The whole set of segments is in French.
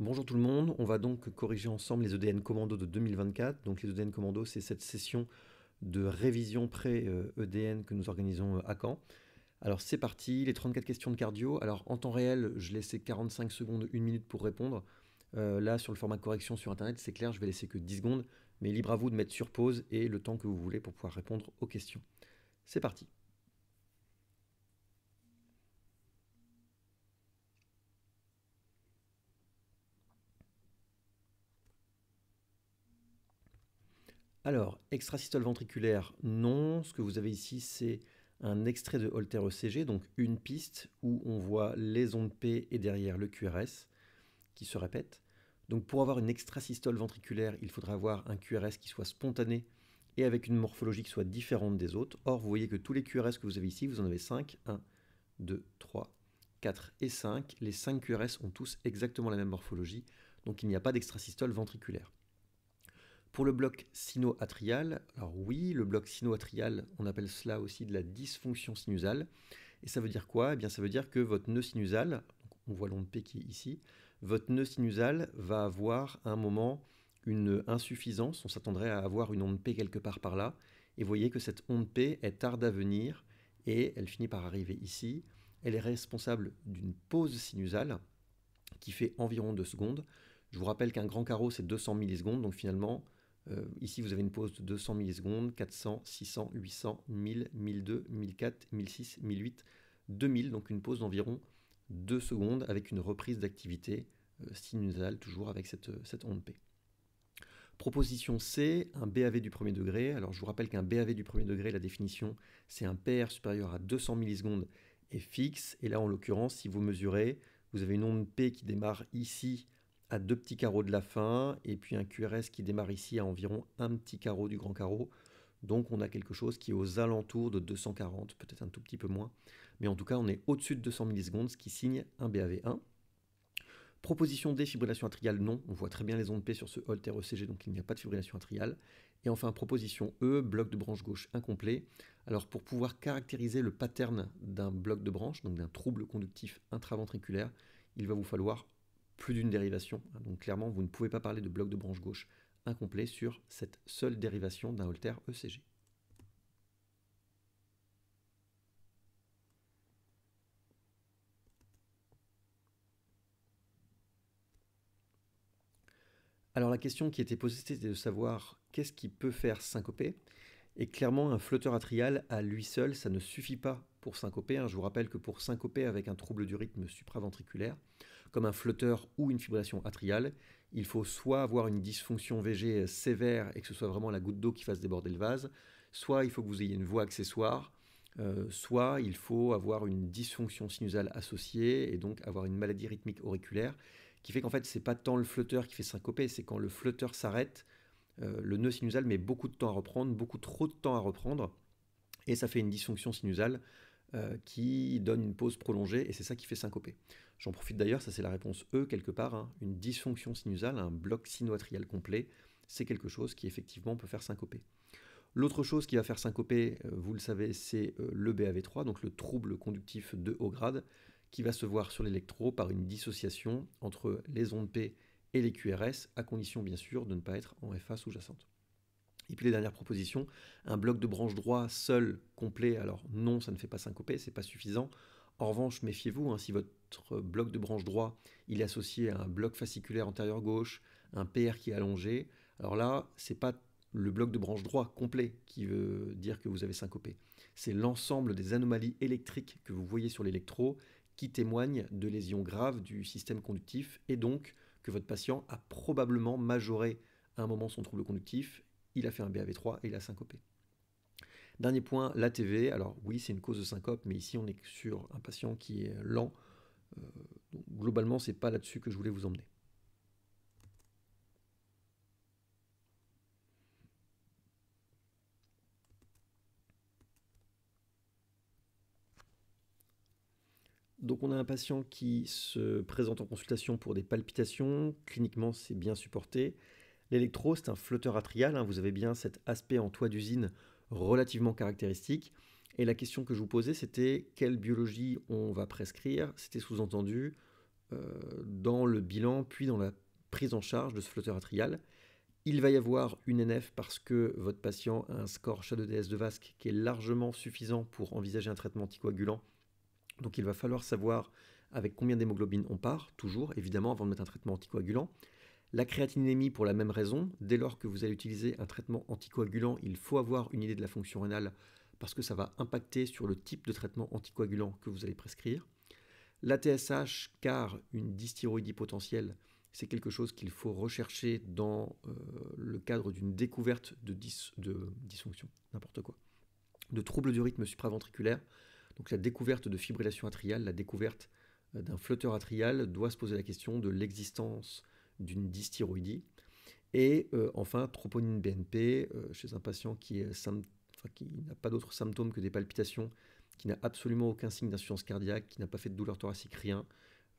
Bonjour tout le monde, on va donc corriger ensemble les EDN Commando de 2024. Donc les EDN Commando, c'est cette session de révision pré-EDN que nous organisons euh, à Caen. Alors c'est parti, les 34 questions de cardio. Alors en temps réel, je laissais 45 secondes, 1 minute pour répondre. Euh, là, sur le format correction sur Internet, c'est clair, je vais laisser que 10 secondes, mais libre à vous de mettre sur pause et le temps que vous voulez pour pouvoir répondre aux questions. C'est parti. Alors, extracystole ventriculaire, non. Ce que vous avez ici, c'est un extrait de Holter ECG, donc une piste où on voit les ondes P et derrière le QRS qui se répète. Donc pour avoir une extrasystole ventriculaire, il faudra avoir un QRS qui soit spontané et avec une morphologie qui soit différente des autres. Or, vous voyez que tous les QRS que vous avez ici, vous en avez 5, 1, 2, 3, 4 et 5. Les 5 QRS ont tous exactement la même morphologie, donc il n'y a pas d'extrasystole ventriculaire. Pour le bloc sino-atrial, alors oui, le bloc sino-atrial, on appelle cela aussi de la dysfonction sinusale. Et ça veut dire quoi Eh bien, ça veut dire que votre nœud sinusal, on voit l'onde P qui est ici, votre nœud sinusal va avoir à un moment une insuffisance, on s'attendrait à avoir une onde P quelque part par là, et vous voyez que cette onde P est tard à venir, et elle finit par arriver ici. Elle est responsable d'une pause sinusale qui fait environ 2 secondes. Je vous rappelle qu'un grand carreau, c'est 200 millisecondes, donc finalement, euh, ici, vous avez une pause de 200 millisecondes, 400, 600, 800, 1000, 1002, 1004, 1006, 1008, 2000, donc une pause d'environ 2 secondes avec une reprise d'activité euh, sinusale, toujours avec cette, euh, cette onde P. Proposition C, un BAV du premier degré. Alors je vous rappelle qu'un BAV du premier degré, la définition, c'est un PR supérieur à 200 millisecondes et fixe. Et là, en l'occurrence, si vous mesurez, vous avez une onde P qui démarre ici à deux petits carreaux de la fin et puis un QRS qui démarre ici à environ un petit carreau du grand carreau. Donc on a quelque chose qui est aux alentours de 240, peut-être un tout petit peu moins. Mais en tout cas, on est au-dessus de 200 millisecondes, ce qui signe un BAV1. Proposition D, fibrillation atriale, non. On voit très bien les ondes P sur ce Holter ECG, donc il n'y a pas de fibrillation atriale. Et enfin, proposition E, bloc de branche gauche incomplet. Alors pour pouvoir caractériser le pattern d'un bloc de branche, donc d'un trouble conductif intraventriculaire, il va vous falloir plus d'une dérivation. Donc clairement, vous ne pouvez pas parler de bloc de branche gauche incomplet sur cette seule dérivation d'un holter ECG. Alors la question qui était posée, c'était de savoir qu'est-ce qui peut faire syncoper. Et clairement, un flotteur atrial, à lui seul, ça ne suffit pas pour syncoper. Hein. Je vous rappelle que pour syncoper avec un trouble du rythme supraventriculaire, comme un flotteur ou une fibrillation atriale, il faut soit avoir une dysfonction VG sévère et que ce soit vraiment la goutte d'eau qui fasse déborder le vase, soit il faut que vous ayez une voie accessoire, euh, soit il faut avoir une dysfonction sinusale associée et donc avoir une maladie rythmique auriculaire qui fait qu'en fait ce n'est pas tant le flotteur qui fait syncoper, c'est quand le flotteur s'arrête, euh, le nœud sinusal met beaucoup de temps à reprendre, beaucoup trop de temps à reprendre et ça fait une dysfonction sinusale euh, qui donne une pause prolongée et c'est ça qui fait syncoper. J'en profite d'ailleurs, ça c'est la réponse E quelque part, hein. une dysfonction sinusale, un bloc sinoatrial complet, c'est quelque chose qui effectivement peut faire syncoper. L'autre chose qui va faire syncoper, euh, vous le savez, c'est euh, le BAV3, donc le trouble conductif de haut grade, qui va se voir sur l'électro par une dissociation entre les ondes P et les QRS, à condition bien sûr de ne pas être en FA sous-jacente. Et puis les dernières propositions, un bloc de branche droit seul, complet, alors non, ça ne fait pas ce n'est pas suffisant. En revanche, méfiez-vous, hein, si votre bloc de branche droit il est associé à un bloc fasciculaire antérieur gauche, un PR qui est allongé, alors là, ce n'est pas le bloc de branche droite complet qui veut dire que vous avez syncopé. C'est l'ensemble des anomalies électriques que vous voyez sur l'électro qui témoignent de lésions graves du système conductif et donc que votre patient a probablement majoré à un moment son trouble conductif il a fait un BAV3 et il a syncopé. Dernier point, l'ATV. Alors oui, c'est une cause de syncope, mais ici on est sur un patient qui est lent. Globalement, euh, ce globalement, c'est pas là-dessus que je voulais vous emmener. Donc on a un patient qui se présente en consultation pour des palpitations, cliniquement c'est bien supporté, L'électro, c'est un flotteur atrial, hein, vous avez bien cet aspect en toit d'usine relativement caractéristique. Et la question que je vous posais, c'était quelle biologie on va prescrire C'était sous-entendu euh, dans le bilan, puis dans la prise en charge de ce flotteur atrial. Il va y avoir une NF parce que votre patient a un score chat de ds de vasque qui est largement suffisant pour envisager un traitement anticoagulant. Donc il va falloir savoir avec combien d'hémoglobine on part, toujours, évidemment, avant de mettre un traitement anticoagulant. La créatinémie pour la même raison, dès lors que vous allez utiliser un traitement anticoagulant, il faut avoir une idée de la fonction rénale parce que ça va impacter sur le type de traitement anticoagulant que vous allez prescrire. La TSH, car une dysthyroïdie potentielle, c'est quelque chose qu'il faut rechercher dans euh, le cadre d'une découverte de, de dysfonction, n'importe quoi, de troubles du rythme supraventriculaire. Donc la découverte de fibrillation atriale, la découverte euh, d'un flotteur atrial doit se poser la question de l'existence d'une dysthyroïdie. Et euh, enfin, troponine BNP euh, chez un patient qui, n'a pas d'autres symptômes que des palpitations, qui n'a absolument aucun signe d'insuffisance cardiaque, qui n'a pas fait de douleur thoracique, rien.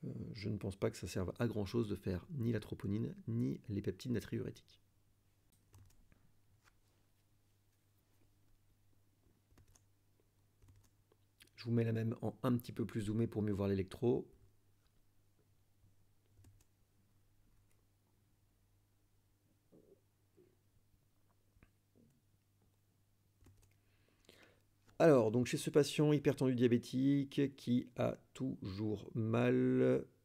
Euh, je ne pense pas que ça serve à grand chose de faire ni la troponine ni les peptides natriurétiques. Je vous mets la même en un petit peu plus zoomé pour mieux voir l'électro. Alors, donc chez ce patient hypertendu diabétique qui a toujours mal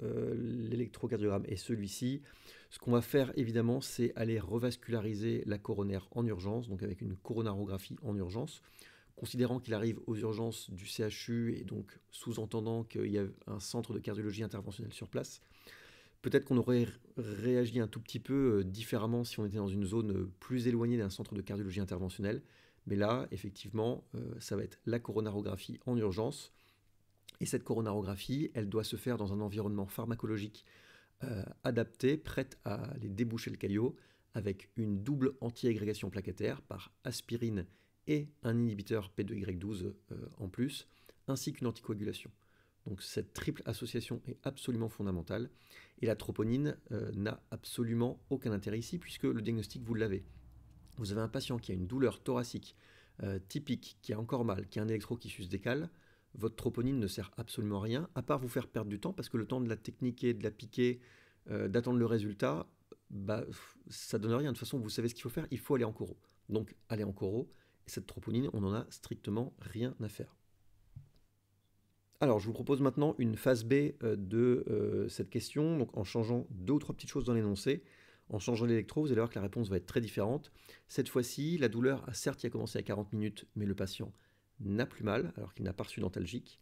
euh, l'électrocardiogramme est celui-ci, ce qu'on va faire évidemment, c'est aller revasculariser la coronaire en urgence, donc avec une coronarographie en urgence, considérant qu'il arrive aux urgences du CHU et donc sous-entendant qu'il y a un centre de cardiologie interventionnelle sur place. Peut-être qu'on aurait réagi un tout petit peu euh, différemment si on était dans une zone plus éloignée d'un centre de cardiologie interventionnelle. Mais là, effectivement, euh, ça va être la coronarographie en urgence. Et cette coronarographie, elle doit se faire dans un environnement pharmacologique euh, adapté, prête à les déboucher le caillot, avec une double anti-agrégation plaquettaire par aspirine et un inhibiteur P2Y12 euh, en plus, ainsi qu'une anticoagulation. Donc cette triple association est absolument fondamentale et la troponine n'a absolument aucun intérêt ici puisque le diagnostic vous l'avez vous avez un patient qui a une douleur thoracique euh, typique, qui a encore mal, qui a un électro qui se décale, votre troponine ne sert absolument à rien, à part vous faire perdre du temps, parce que le temps de la techniquer, de la piquer, euh, d'attendre le résultat, bah, ça donne rien. De toute façon, vous savez ce qu'il faut faire, il faut aller en coro. Donc, aller en coro, et cette troponine, on n'en a strictement rien à faire. Alors, je vous propose maintenant une phase B euh, de cette question, donc en changeant deux ou trois petites choses dans l'énoncé. En changeant l'électro, vous allez voir que la réponse va être très différente. Cette fois-ci, la douleur a certes a commencé à 40 minutes, mais le patient n'a plus mal, alors qu'il n'a pas reçu d'antalgique.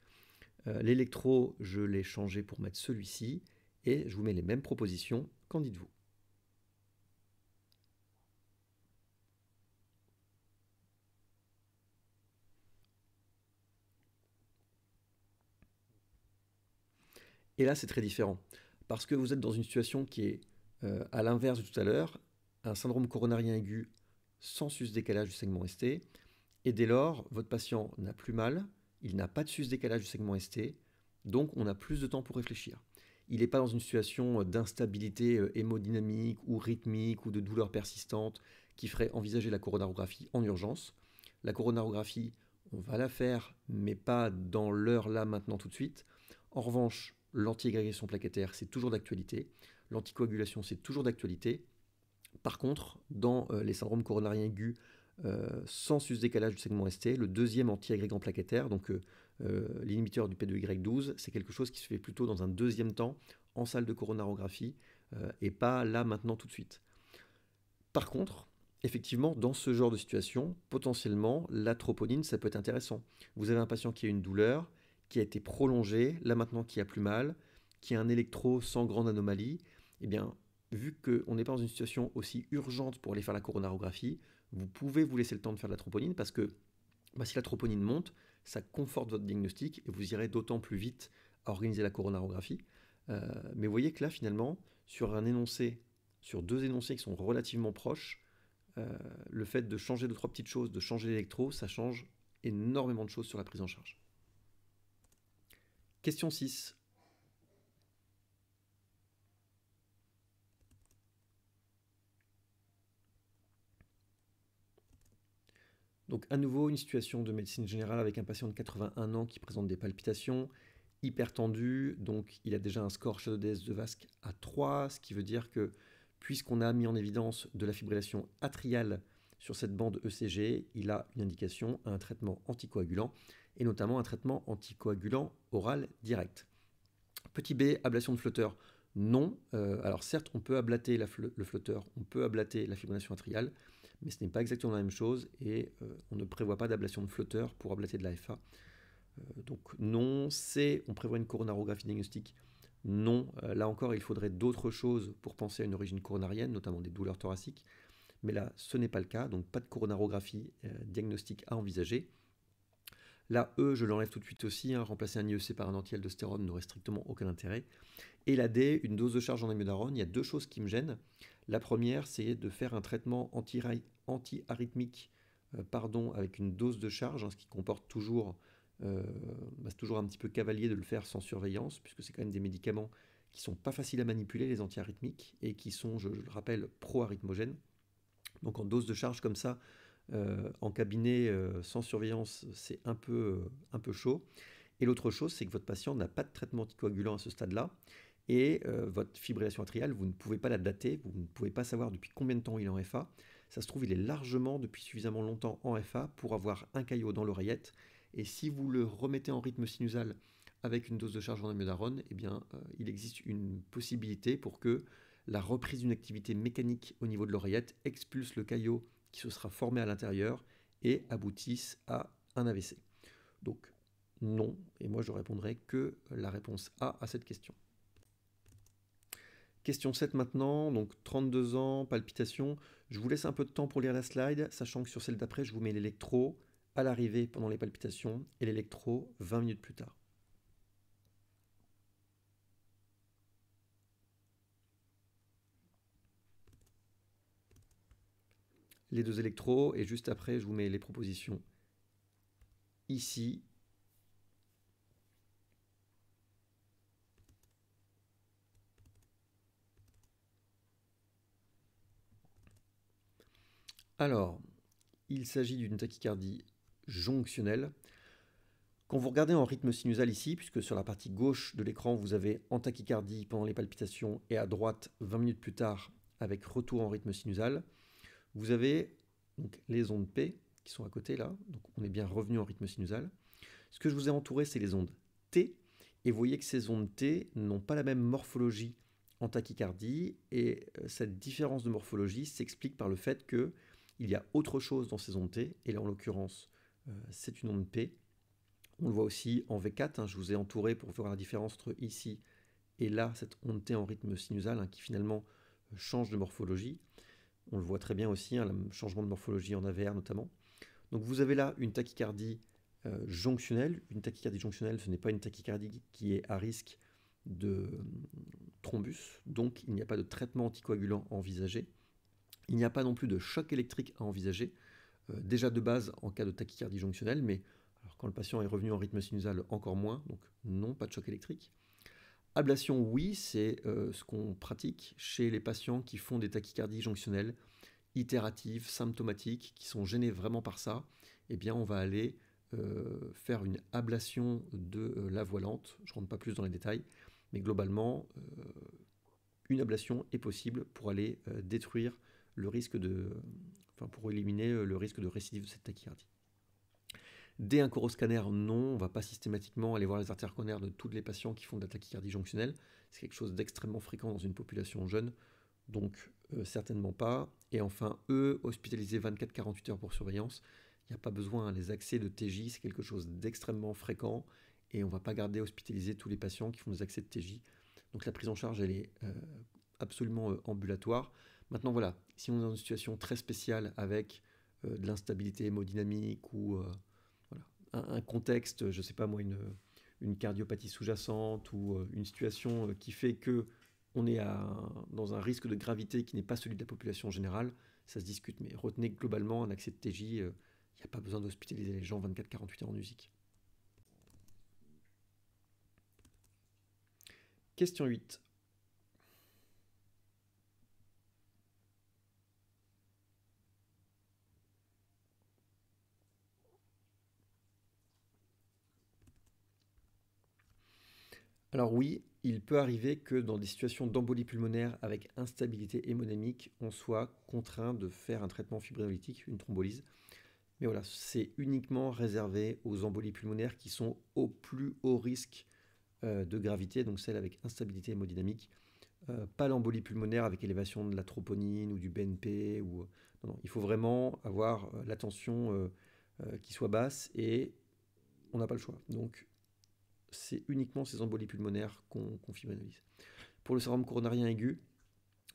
Euh, l'électro, je l'ai changé pour mettre celui-ci, et je vous mets les mêmes propositions. Qu'en dites-vous Et là, c'est très différent, parce que vous êtes dans une situation qui est a euh, à l'inverse de tout à l'heure, un syndrome coronarien aigu sans sus-décalage du segment ST, et dès lors, votre patient n'a plus mal, il n'a pas de sus-décalage du segment ST, donc on a plus de temps pour réfléchir. Il n'est pas dans une situation d'instabilité euh, hémodynamique ou rythmique ou de douleur persistante qui ferait envisager la coronarographie en urgence. La coronarographie, on va la faire, mais pas dans l'heure là maintenant tout de suite. En revanche, l'anti-agrégation plaquettaire, c'est toujours d'actualité l'anticoagulation, c'est toujours d'actualité. Par contre, dans euh, les syndromes coronariens aigus euh, sans sus-décalage du segment ST, le deuxième anti-agrégant plaquettaire, donc euh, euh l'inhibiteur du P2Y12, c'est quelque chose qui se fait plutôt dans un deuxième temps en salle de coronarographie et pas là maintenant tout de suite. Par contre, effectivement, dans ce genre de situation, potentiellement, la troponine, ça peut être intéressant. Vous avez un patient qui a une douleur, qui a été prolongée, là maintenant qui a plus mal, qui a un électro sans grande anomalie, eh bien, vu qu'on n'est pas dans une situation aussi urgente pour aller faire la coronarographie, vous pouvez vous laisser le temps de faire de la troponine parce que bah, si la troponine monte, ça conforte votre diagnostic et vous irez d'autant plus vite à organiser la coronarographie. Euh, mais vous voyez que là, finalement, sur un énoncé, sur deux énoncés qui sont relativement proches, euh, le fait de changer deux, trois petites choses, de changer l'électro, ça change énormément de choses sur la prise en charge. Question 6. Donc à nouveau, une situation de médecine générale avec un patient de 81 ans qui présente des palpitations, hyper donc il a déjà un score Shadow DS de Vasque à 3, ce qui veut dire que puisqu'on a mis en évidence de la fibrillation atriale sur cette bande ECG, il a une indication à un traitement anticoagulant, et notamment un traitement anticoagulant oral direct. Petit B, ablation de flotteur, non. Euh, alors certes, on peut ablater le flotteur, on peut ablater la fibrillation atriale, mais ce n'est pas exactement la même chose et euh, on ne prévoit pas d'ablation de flotteur pour ablater de l'AFA. Euh, donc non, c'est on prévoit une coronarographie diagnostique. Non, euh, là encore, il faudrait d'autres choses pour penser à une origine coronarienne, notamment des douleurs thoraciques. Mais là, ce n'est pas le cas, donc pas de coronarographie diagnostique à envisager. La E, je l'enlève tout de suite aussi. Hein, remplacer un IEC par un anti-aldostérone n'aurait strictement aucun intérêt. Et la D, une dose de charge en amiodarone, il y a deux choses qui me gênent. La première, c'est de faire un traitement anti-arythmique euh, pardon, avec une dose de charge, hein, ce qui comporte toujours, euh, bah, c'est toujours un petit peu cavalier de le faire sans surveillance, puisque c'est quand même des médicaments qui sont pas faciles à manipuler, les anti-arythmiques, et qui sont, je, le rappelle, pro-arythmogènes. Donc en dose de charge comme ça, euh, en cabinet sans surveillance, c'est un peu, un peu chaud. Et l'autre chose, c'est que votre patient n'a pas de traitement anticoagulant à ce stade-là. Et euh, votre fibrillation atriale, vous ne pouvez pas la dater, vous ne pouvez pas savoir depuis combien de temps il est en FA. Ça se trouve, il est largement depuis suffisamment longtemps en FA pour avoir un caillot dans l'oreillette. Et si vous le remettez en rythme sinusal avec une dose de charge en amiodarone, eh bien, euh, il existe une possibilité pour que la reprise d'une activité mécanique au niveau de l'oreillette expulse le caillot qui se sera formé à l'intérieur et aboutisse à un AVC. Donc non, et moi je répondrai que la réponse A à cette question. Question 7 maintenant, donc 32 ans, palpitations. Je vous laisse un peu de temps pour lire la slide, sachant que sur celle d'après, je vous mets l'électro à l'arrivée pendant les palpitations et l'électro 20 minutes plus tard. Les deux électros et juste après, je vous mets les propositions ici Alors, il s'agit d'une tachycardie jonctionnelle. Quand vous regardez en rythme sinusal ici, puisque sur la partie gauche de l'écran, vous avez en tachycardie pendant les palpitations et à droite, 20 minutes plus tard, avec retour en rythme sinusal, vous avez les ondes P qui sont à côté là, donc on est bien revenu en rythme sinusal. Ce que je vous ai entouré, c'est les ondes T, et vous voyez que ces ondes T n'ont pas la même morphologie en tachycardie, et euh, cette différence de morphologie s'explique par le fait que il y a autre chose dans ces ondes T, et là en l'occurrence, euh, c'est une onde P. On le voit aussi en V4, hein, je vous ai entouré pour voir la différence entre ici et là, cette onde T en rythme sinusal hein, qui finalement euh, change de morphologie. On le voit très bien aussi, un hein, le changement de morphologie en AVR notamment. Donc vous avez là une tachycardie euh, jonctionnelle. Une tachycardie jonctionnelle, ce n'est pas une tachycardie qui est à risque de thrombus, donc il n'y a pas de traitement anticoagulant envisagé. Il n'y a pas non plus de choc électrique à envisager, euh, déjà de base en cas de tachycardie jonctionnelle, mais alors, quand le patient est revenu en rythme sinusal, encore moins, donc non, pas de choc électrique. Ablation, oui, c'est euh, ce qu'on pratique chez les patients qui font des tachycardies jonctionnelles itératives, symptomatiques, qui sont gênés vraiment par ça. Eh bien, on va aller euh, faire une ablation de la lente. Je ne rentre pas plus dans les détails, mais globalement, une ablation est possible pour aller détruire le risque de, enfin pour éliminer euh, le risque de récidive de cette tachycardie. Dès un coroscanner, non, on ne va pas systématiquement aller voir les artères coronaires de tous les patients qui font de la tachycardie jonctionnelle. C'est quelque chose d'extrêmement fréquent dans une population jeune, donc euh, certainement pas. Et enfin, eux, hospitalisés 24-48 heures pour surveillance, il n'y a pas besoin. Hein. Les accès de TJ, c'est quelque chose d'extrêmement fréquent et on ne va pas garder hospitaliser tous les patients qui font des accès de TJ. Donc la prise en charge, elle est euh, absolument ambulatoire. Maintenant, voilà, si on est dans une situation très spéciale avec euh, de l'instabilité hémodynamique ou euh, un, contexte, je ne sais pas moi, une, une cardiopathie sous-jacente ou euh, une situation qui fait que on est dans un risque de gravité qui n'est pas celui de la population générale, ça se discute. Mais retenez que globalement un accès de TJ, il n'y a pas besoin d'hospitaliser les gens 24-48 heures en musique. Question 8. Alors oui, il peut arriver que dans des situations d'embolie pulmonaire avec instabilité hémodynamique, on soit contraint de faire un traitement fibrinolytique, une thrombolyse. Mais voilà, c'est uniquement réservé aux embolies pulmonaires qui sont au plus haut risque euh, de gravité, donc celles avec instabilité hémodynamique. Euh, pas l'embolie pulmonaire avec élévation de la troponine ou du BNP. Ou... Euh, il faut vraiment avoir la tension qui soit basse et on n'a pas le choix. Donc c'est uniquement ces embolies pulmonaires qu'on qu fibrinolyse. Pour le syndrome coronarien aigu,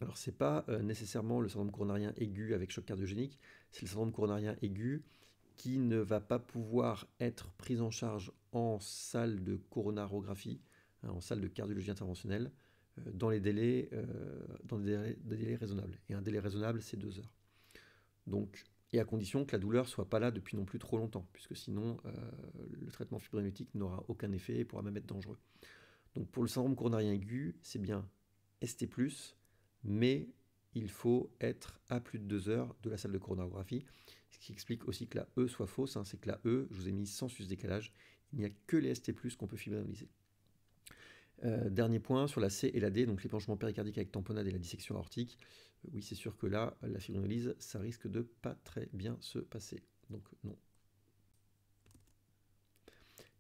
alors c'est pas euh, nécessairement le syndrome coronarien aigu avec choc cardiogénique, c'est le syndrome coronarien aigu qui ne va pas pouvoir être pris en charge en salle de coronarographie, hein, en salle de cardiologie interventionnelle, euh, dans les délais, euh, dans des délais, délais, raisonnables. Et un délai raisonnable, c'est deux heures. Donc et à condition que la douleur soit pas là depuis non plus trop longtemps, puisque sinon euh, le traitement fibrinolytique n'aura aucun effet et pourra même être dangereux. Donc pour le syndrome coronarien aigu, c'est bien ST+, mais il faut être à plus de 2 heures de la salle de coronographie, ce qui explique aussi que la E soit fausse, hein. c'est que la E, je vous ai mis sans sus décalage, il n'y a que les ST+, qu'on peut fibrinoliser. Euh, dernier point sur la C et la D, donc l'épanchement péricardique avec tamponade et la dissection aortique. Euh, oui, c'est sûr que là, la fibrinolyse, ça risque de pas très bien se passer. Donc non.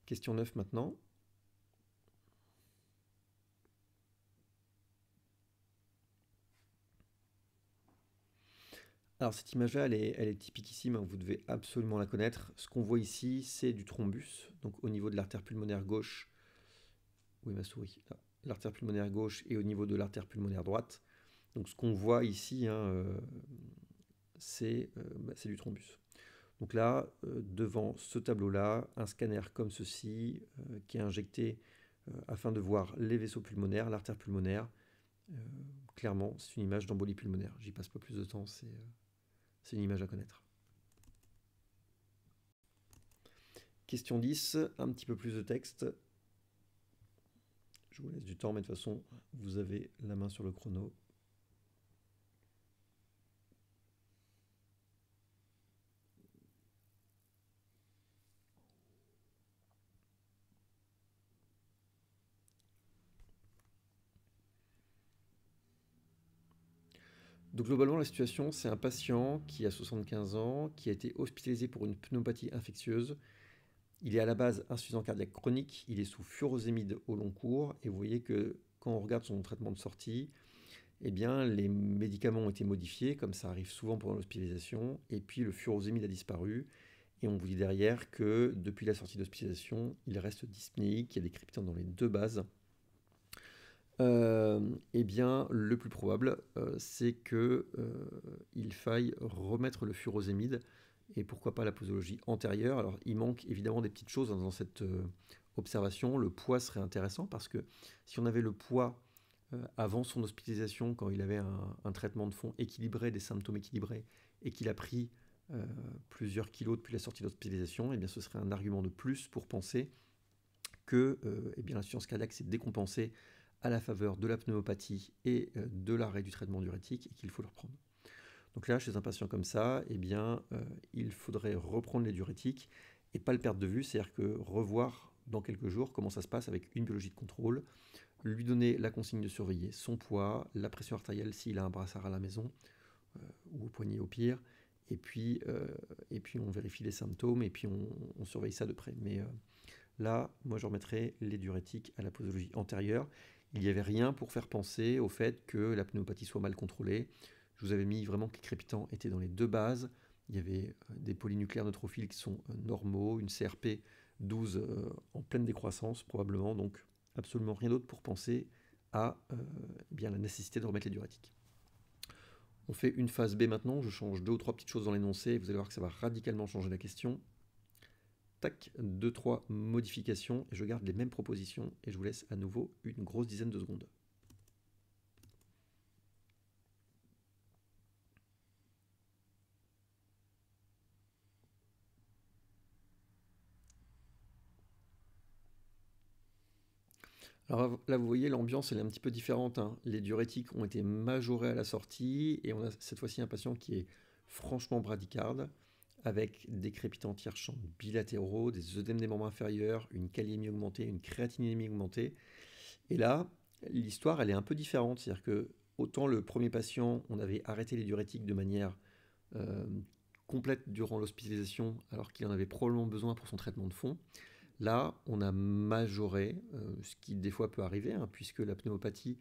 Question 9 maintenant. Alors cette image-là, elle est, elle typiquissime, hein, vous devez absolument la connaître. Ce qu'on voit ici, c'est du thrombus, donc au niveau de l'artère pulmonaire gauche, ma souris L'artère pulmonaire gauche et au niveau de l'artère pulmonaire droite. Donc ce qu'on voit ici, hein, euh, euh, bah, c'est du thrombus. Donc là, euh, devant ce tableau-là, un scanner comme ceci qui est injecté afin de voir les vaisseaux pulmonaires, l'artère pulmonaire. clairement, c'est une image d'embolie pulmonaire. J'y passe pas plus de temps, c'est une image à connaître. Question 10, un petit peu plus de texte. Je vous laisse du temps, mais de toute façon, vous avez la main sur le chrono. Donc globalement, la situation, c'est un patient qui a 75 ans, qui a été hospitalisé pour une pneumopathie infectieuse, il est à la base insuffisant cardiaque chronique, il est sous furosémide au long cours, et vous voyez que quand on regarde son traitement de sortie, eh bien, les médicaments ont été modifiés, comme ça arrive souvent pendant l'hospitalisation, et puis le furosémide a disparu, et on vous dit derrière que depuis la sortie d'hospitalisation, il reste dyspnéique, il y a des cryptins dans les deux bases. Euh, eh bien, le plus probable, euh, c'est qu'il euh, il faille remettre le furosémide et pourquoi pas la posologie antérieure. Alors il manque évidemment des petites choses dans cette euh, observation. Le poids serait intéressant parce que si on avait le poids euh, avant son hospitalisation, quand il avait un, traitement de fond équilibré, des symptômes équilibrés, et qu'il a pris euh, plusieurs kilos depuis la sortie de l'hospitalisation, eh bien ce serait un argument de plus pour penser que et eh bien, la science cardiaque s'est décompensée à la faveur de la pneumopathie et de l'arrêt du traitement diurétique et qu'il faut le reprendre. Donc là, chez un patient comme ça, eh bien, euh, il faudrait reprendre les diurétiques et pas le perdre de vue, c'est-à-dire que revoir dans quelques jours comment ça se passe avec une biologie de contrôle, lui donner la consigne de surveiller son poids, la pression artérielle s'il a un brassard à la maison, euh, ou au poignet au pire, et puis, euh, et puis on vérifie les symptômes, et puis on, surveille ça de près. Mais là, moi je remettrai les diurétiques à la posologie antérieure. Il n'y avait rien pour faire penser au fait que la pneumopathie soit mal contrôlée, je vous avais mis vraiment que les crépitants étaient dans les deux bases. Il y avait euh, des polynucléaires neutrophiles qui sont euh, normaux, une CRP 12 euh, en pleine décroissance probablement, donc absolument rien d'autre pour penser à eh bien la nécessité de remettre les diurétiques. On fait une phase B maintenant, je change deux ou trois petites choses dans l'énoncé, vous allez voir que ça va radicalement changer la question. Tac, deux, trois modifications, et je garde les mêmes propositions, et je vous laisse à nouveau une grosse dizaine de secondes. Alors là, vous voyez, l'ambiance, elle est un petit peu différente. Hein. Les diurétiques ont été majorés à la sortie et on a cette fois-ci un patient qui est franchement bradicarde, avec des crépitants champs bilatéraux, des œdèmes des membres inférieurs, une calémie augmentée, une créatinémie augmentée. Et là, l'histoire, elle est un peu différente. C'est-à-dire que, autant le premier patient, on avait arrêté les diurétiques de manière euh, complète durant l'hospitalisation, alors qu'il en avait probablement besoin pour son traitement de fond. Là, on a majoré, euh, ce qui des fois peut arriver, hein, puisque la pneumopathie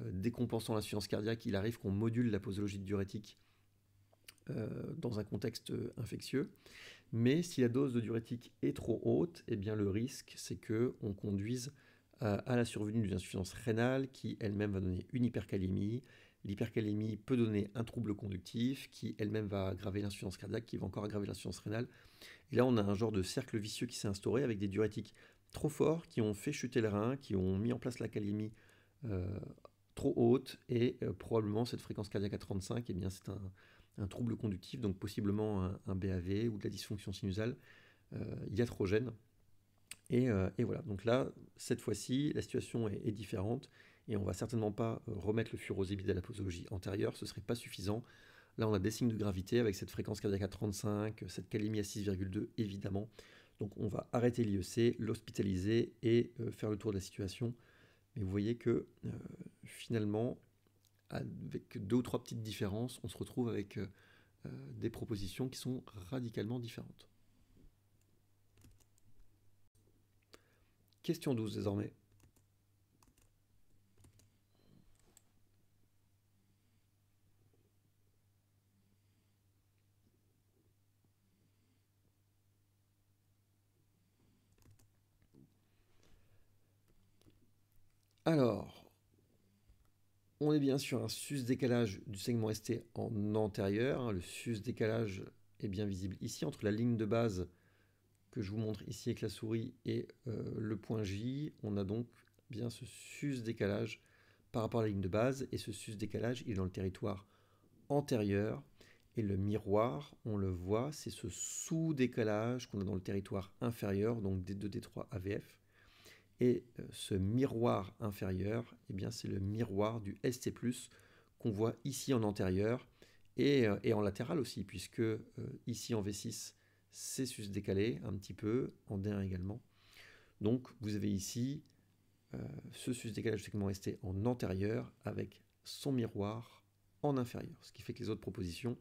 euh, décompensant l'insuffisance cardiaque, il arrive qu'on module la posologie diurétique euh, dans un contexte infectieux. Mais si la dose de diurétique est trop haute, eh bien le risque, c'est qu'on conduise à la survenue d'une insuffisance rénale qui elle-même va donner une hypercalémie L'hypercalémie peut donner un trouble conductif qui elle-même va aggraver l'insuffisance cardiaque, qui va encore aggraver l'insuffisance rénale. Et là, on a un genre de cercle vicieux qui s'est instauré avec des diurétiques trop forts qui ont fait chuter le rein, qui ont mis en place la calémie euh, trop haute et euh, probablement cette fréquence cardiaque à 35, eh bien c'est un, trouble conductif, donc possiblement un, BAV ou de la dysfonction sinusale euh, iatrogène. Et, et, voilà, donc là, cette fois-ci, la situation est différente et on va certainement pas euh, remettre le furosémide à la posologie antérieure, ce ne serait pas suffisant. Là, on a des signes de gravité avec cette fréquence cardiaque à 35, cette calémie à 6,2, évidemment. Donc, on va arrêter l'IEC, l'hospitaliser et euh, faire le tour de la situation. Mais vous voyez que euh, finalement, avec deux ou trois petites différences, on se retrouve avec des propositions qui sont radicalement différentes. Question 12 désormais. Alors, on est bien sur un sus décalage du segment ST en antérieur. Hein. Le sus décalage est bien visible ici entre la ligne de base que je vous montre ici avec la souris et euh, le point J. On a donc bien ce sus décalage par rapport à la ligne de base et ce sus décalage est dans le territoire antérieur et le miroir, on le voit, c'est ce sous-décalage qu'on a dans le territoire inférieur, donc D2, D3, AVF. Et euh, ce miroir inférieur, eh bien, c'est le miroir du ST+, qu'on voit ici en antérieur et, euh, en latéral aussi, puisque euh, ici en V6, c'est sus décalé un petit peu, en D1 également. Donc vous avez ici ce sus décalage justement segment ST en antérieur avec son miroir en inférieur, ce qui fait que les autres propositions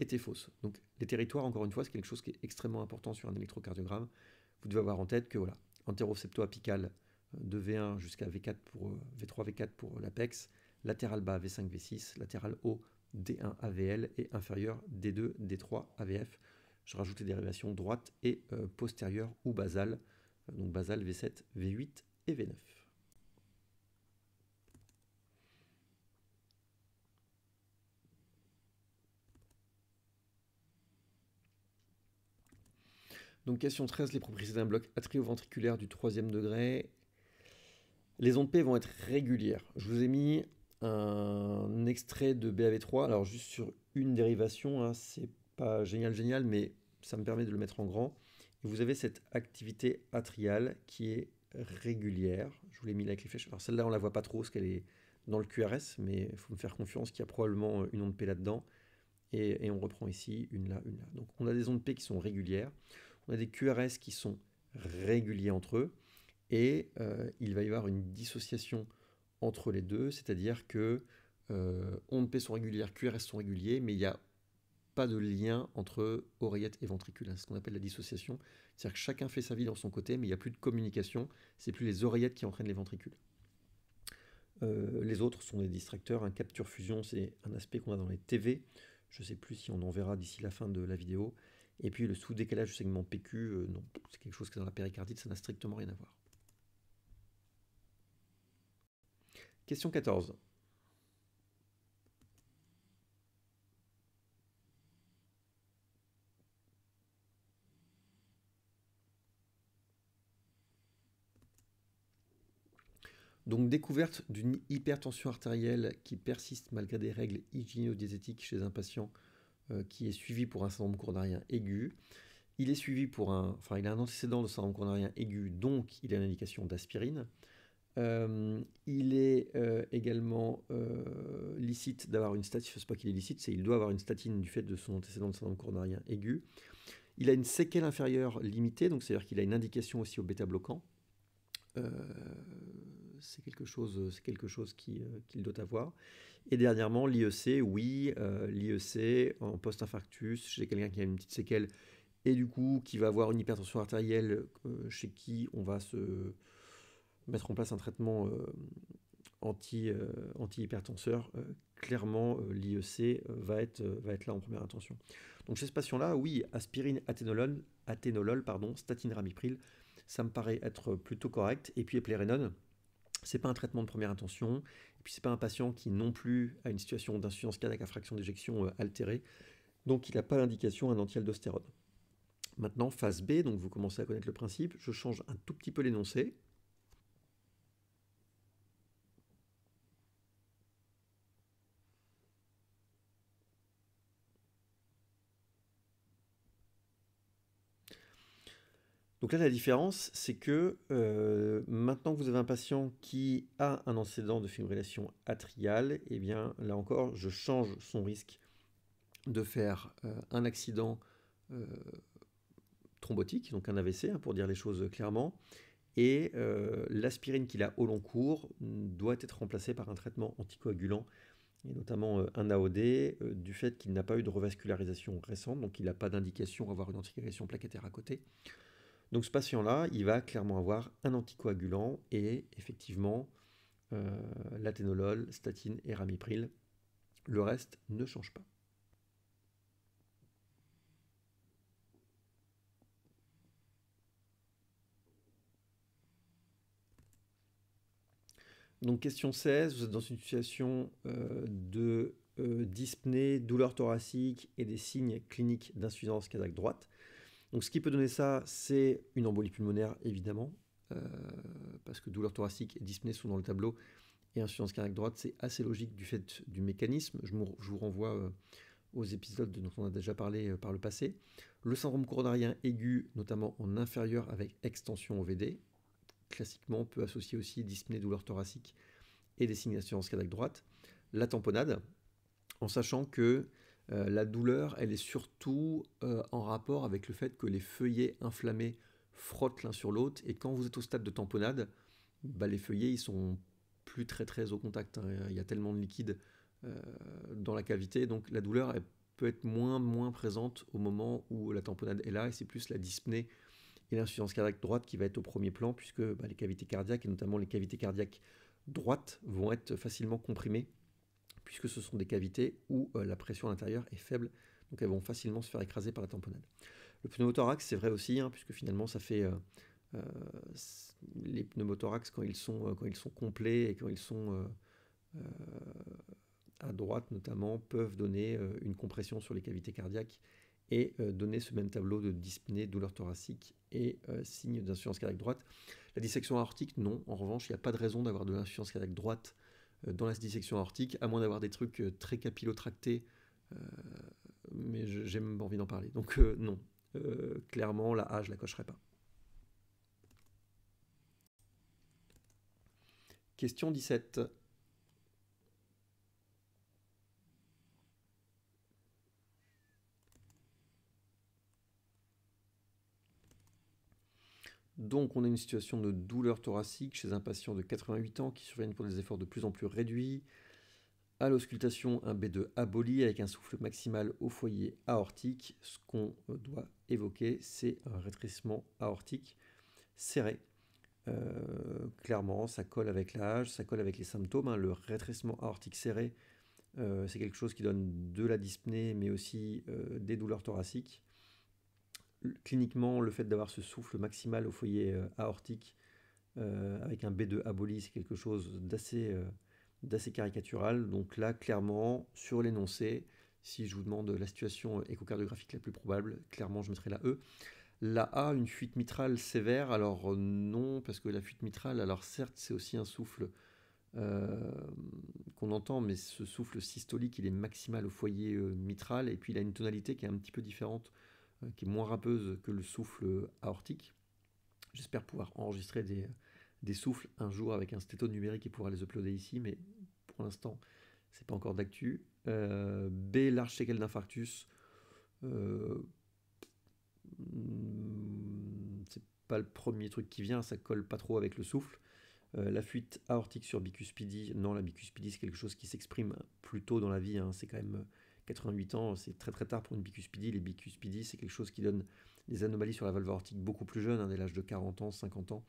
étaient fausses. Donc les territoires, encore une fois, c'est quelque chose qui est extrêmement important sur un électrocardiogramme. Vous devez avoir en tête que voilà, antérocepto-apical euh, de V1 jusqu'à V4 pour V3, euh, V4 pour euh, l'apex, latéral bas V5, V6, latéral haut D1 AVL et inférieur D2, D3 AVF. Je rajoute les dérivations droite et postérieure ou basale, donc basale V7, V8 et V9. Donc question 13, les propriétés d'un bloc atrioventriculaire du troisième degré. Les ondes P vont être régulières. Je vous ai mis un extrait de BAV3, alors juste sur une dérivation, hein, c'est pas génial génial, mais ça me permet de le mettre en grand. vous avez cette activité atriale qui est régulière. Je vous l'ai mis là avec les flèches. Alors celle-là, on ne la voit pas trop parce qu'elle est dans le QRS, mais il faut me faire confiance qu'il y a probablement une onde P là-dedans. et, on reprend ici, une là, une là. Donc on a des ondes P qui sont régulières on a des QRS qui sont réguliers entre eux, et euh, il va y avoir une dissociation entre les deux, c'est-à-dire que euh, P sont régulières, QRS sont réguliers, mais il n'y a pas de lien entre oreillette et ventricule, c'est ce qu'on appelle la dissociation, c'est-à-dire que chacun fait sa vie dans son côté, mais il n'y a plus de communication, c'est plus les oreillettes qui entraînent les ventricules. Euh, les autres sont des distracteurs, un capture-fusion, c'est un aspect qu'on a dans les TV, je ne sais plus si on en verra d'ici la fin de la vidéo, et puis le sous-décalage du segment PQ, euh, non, c'est quelque chose qui est dans la péricardite, ça n'a strictement rien à voir. Question 14. Donc découverte d'une hypertension artérielle qui persiste malgré des règles hygiéno-diététiques chez un patient euh, qui est suivi pour un syndrome coronarien aigu. Il est suivi pour un, enfin, il a un antécédent de syndrome coronarien aigu, donc il a une indication d'aspirine. Euh, il est euh, également licite d'avoir une statine, Ce n'est pas qu'il est licite, c'est qu'il doit avoir une statine du fait de son antécédent de syndrome coronarien aigu. Il a une séquelle inférieure limitée, donc c'est-à-dire qu'il a une indication aussi au bêta-bloquant. c'est quelque chose, quelque chose qu'il doit avoir. Et dernièrement, l'IEC, oui, euh, l'IEC en post-infarctus, chez quelqu'un qui a une petite séquelle et du coup qui va avoir une hypertension artérielle euh, chez qui on va se mettre en place un traitement euh, anti, hypertenseur clairement l'IEC va être, va être là en première intention. Donc chez ce patient-là, oui, aspirine, athénolol, atenolol pardon, statine, ramipril, ça me paraît être plutôt correct. Et puis éplérénone, c'est pas un traitement de première intention, et puis c'est pas un patient qui non plus a une situation d'insuffisance cardiaque à fraction d'éjection euh, altérée, donc il n'a pas l'indication un anti-aldostérone. Maintenant, phase B, donc vous commencez à connaître le principe, je change un tout petit peu l'énoncé, Donc là, la différence, c'est que euh, maintenant que vous avez un patient qui a un antécédent de fibrillation atriale, et eh bien là encore, je change son risque de faire euh, un accident euh, thrombotique, donc un AVC, hein, pour dire les choses clairement. Et l'aspirine qu'il a au long cours doit être remplacée par un traitement anticoagulant, et notamment un AOD, du fait qu'il n'a pas eu de revascularisation récente, donc il n'a pas d'indication à avoir une anticoagulation plaquettaire à côté. Donc ce patient-là, il va clairement avoir un anticoagulant et effectivement euh, l'athénolol, statine et ramipril. Le reste ne change pas. Donc question 16, vous êtes dans une situation euh, de euh, dyspnée, douleur thoracique et des signes cliniques d'insuffisance cardiaque droite. Donc ce qui peut donner ça, c'est une embolie pulmonaire évidemment, euh, parce que douleur thoracique et dyspnée sont dans le tableau, et insuffisance cardiaque droite, c'est assez logique du fait du mécanisme. Je, vous renvoie euh, aux épisodes dont on a déjà parlé euh, par le passé. Le syndrome coronarien aigu, notamment en inférieur avec extension OVD, classiquement peut associer aussi dyspnée, douleur thoracique et des signes d'insuffisance cardiaque droite. La tamponade, en sachant que euh, la douleur, elle est surtout euh, en rapport avec le fait que les feuillets inflammés frottent l'un sur l'autre, et quand vous êtes au stade de tamponnade, bah, les feuillets, ils sont plus très très au contact. Hein. Il y a tellement de liquide euh, dans la cavité, donc la douleur, peut être moins, moins présente au moment où la tamponnade est là, et c'est plus la dyspnée et l'insuffisance cardiaque droite qui va être au premier plan, puisque bah, les cavités cardiaques, et notamment les cavités cardiaques droites, vont être facilement comprimées puisque ce sont des cavités où euh, la pression à l'intérieur est faible, donc elles vont facilement se faire écraser par la tamponnade. Le pneumothorax, c'est vrai aussi, hein, puisque finalement, ça fait. Euh, euh, les pneumothorax, quand ils, sont, quand ils sont complets et quand ils sont à droite notamment, peuvent donner une compression sur les cavités cardiaques et donner ce même tableau de dyspnée, douleur thoracique et signe d'insuffisance cardiaque droite. La dissection aortique, non. En revanche, il n'y a pas de raison d'avoir de l'insuffisance cardiaque droite euh, dans la dissection aortique, à moins d'avoir des trucs euh, très capillotractés. Euh, mais j'ai même pas envie d'en parler. Donc non, clairement, la A, je la cocherai pas. Question 17. Donc on a une situation de douleur thoracique chez un patient de 88 ans qui survient pour des efforts de plus en plus réduits. À l'auscultation, un B2 aboli avec un souffle maximal au foyer aortique. Ce qu'on euh, doit évoquer, c'est un rétrécissement aortique serré. Euh, clairement, ça colle avec l'âge, ça colle avec les symptômes. Hein. Le rétrécissement aortique serré, euh, c'est quelque chose qui donne de la dyspnée, mais aussi des douleurs thoraciques cliniquement, le fait d'avoir ce souffle maximal au foyer euh, aortique euh, avec un B2 aboli, c'est quelque chose euh, d'assez caricatural. Donc là, clairement, sur l'énoncé, si je vous demande la situation échocardiographique la plus probable, clairement, je mettrai la E. La A, une fuite mitrale sévère, alors non, parce que la fuite mitrale, alors certes, c'est aussi un souffle qu'on entend, mais ce souffle systolique, il est maximal au foyer mitral, et puis il a une tonalité qui est un petit peu différente euh, qui est moins râpeuse que le souffle aortique. J'espère pouvoir enregistrer des, souffles un jour avec un stéto numérique et pouvoir les uploader ici, mais pour l'instant, c'est pas encore d'actu. Euh, B, large d'infarctus. Euh, c'est pas le premier truc qui vient, ça colle pas trop avec le souffle. la fuite aortique sur bicuspidi, non, la bicuspidi c'est quelque chose qui s'exprime plutôt dans la vie, hein. c'est quand même 88 ans, c'est très très tard pour une bicuspidie. Les bicuspidies, c'est quelque chose qui donne des anomalies sur la valve aortique beaucoup plus jeune, hein, dès l'âge de 40 ans, 50 ans,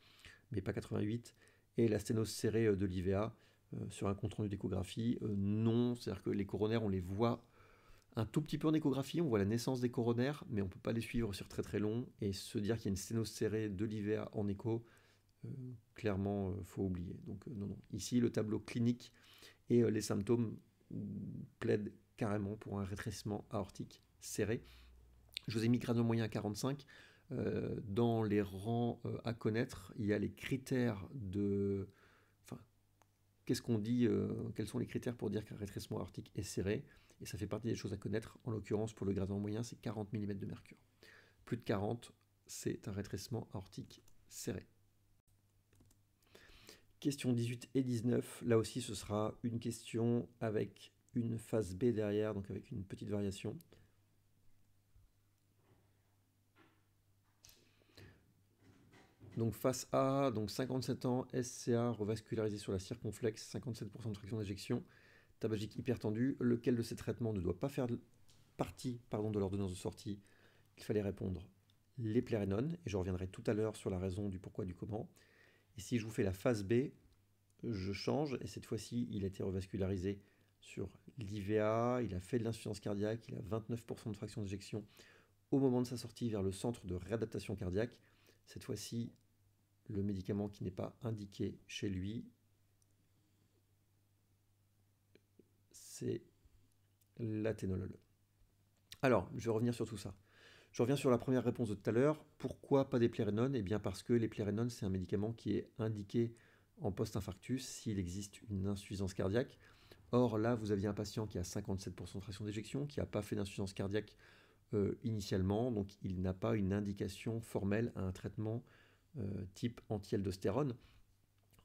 mais pas 88. Et la sténose serrée euh, de l'IVA euh, sur un contrôle d'échographie, euh, non. C'est-à-dire que les coronaires, on les voit un tout petit peu en échographie, on voit la naissance des coronaires, mais on ne peut pas les suivre sur très très long. Et se dire qu'il y a une sténose serrée de l'IVA en écho, clairement, clairement, faut oublier. Donc non, non. Ici, le tableau clinique et les symptômes plaident carrément pour un rétrécissement aortique serré. Je vous ai mis grade moyen à 45. Euh, dans les rangs euh, à connaître, il y a les critères de. Enfin, qu'est-ce qu'on dit euh, Quels sont les critères pour dire qu'un rétrécissement aortique est serré Et ça fait partie des choses à connaître. En l'occurrence, pour le gradient moyen, c'est 40 mm de mercure. Plus de 40, c'est un rétrécissement aortique serré. Question 18 et 19. Là aussi, ce sera une question avec une phase B derrière, donc avec une petite variation. Donc face A, donc 57 ans, SCA revascularisé sur la circonflexe, 57% de traction d'éjection, tabagique tendu. lequel de ces traitements ne doit pas faire partie pardon, de l'ordonnance de sortie Il fallait répondre les plérénones, et je reviendrai tout à l'heure sur la raison du pourquoi du comment. Et si je vous fais la phase B, je change, et cette fois-ci il a été revascularisé sur l'IVA, il a fait de l'insuffisance cardiaque, il a 29% de fraction d'éjection au moment de sa sortie vers le centre de réadaptation cardiaque. Cette fois-ci, le médicament qui n'est pas indiqué chez lui, c'est l'athénolol. Alors, je vais revenir sur tout ça. Je reviens sur la première réponse de tout à l'heure. Pourquoi pas des plérénones Eh bien parce que les plérénones, c'est un médicament qui est indiqué en post-infarctus s'il existe une insuffisance cardiaque. Or, là, vous aviez un patient qui a 57% de fraction d'éjection, qui n'a pas fait d'insuffisance cardiaque euh, initialement, donc il n'a pas une indication formelle à un traitement euh, type anti-aldostérone.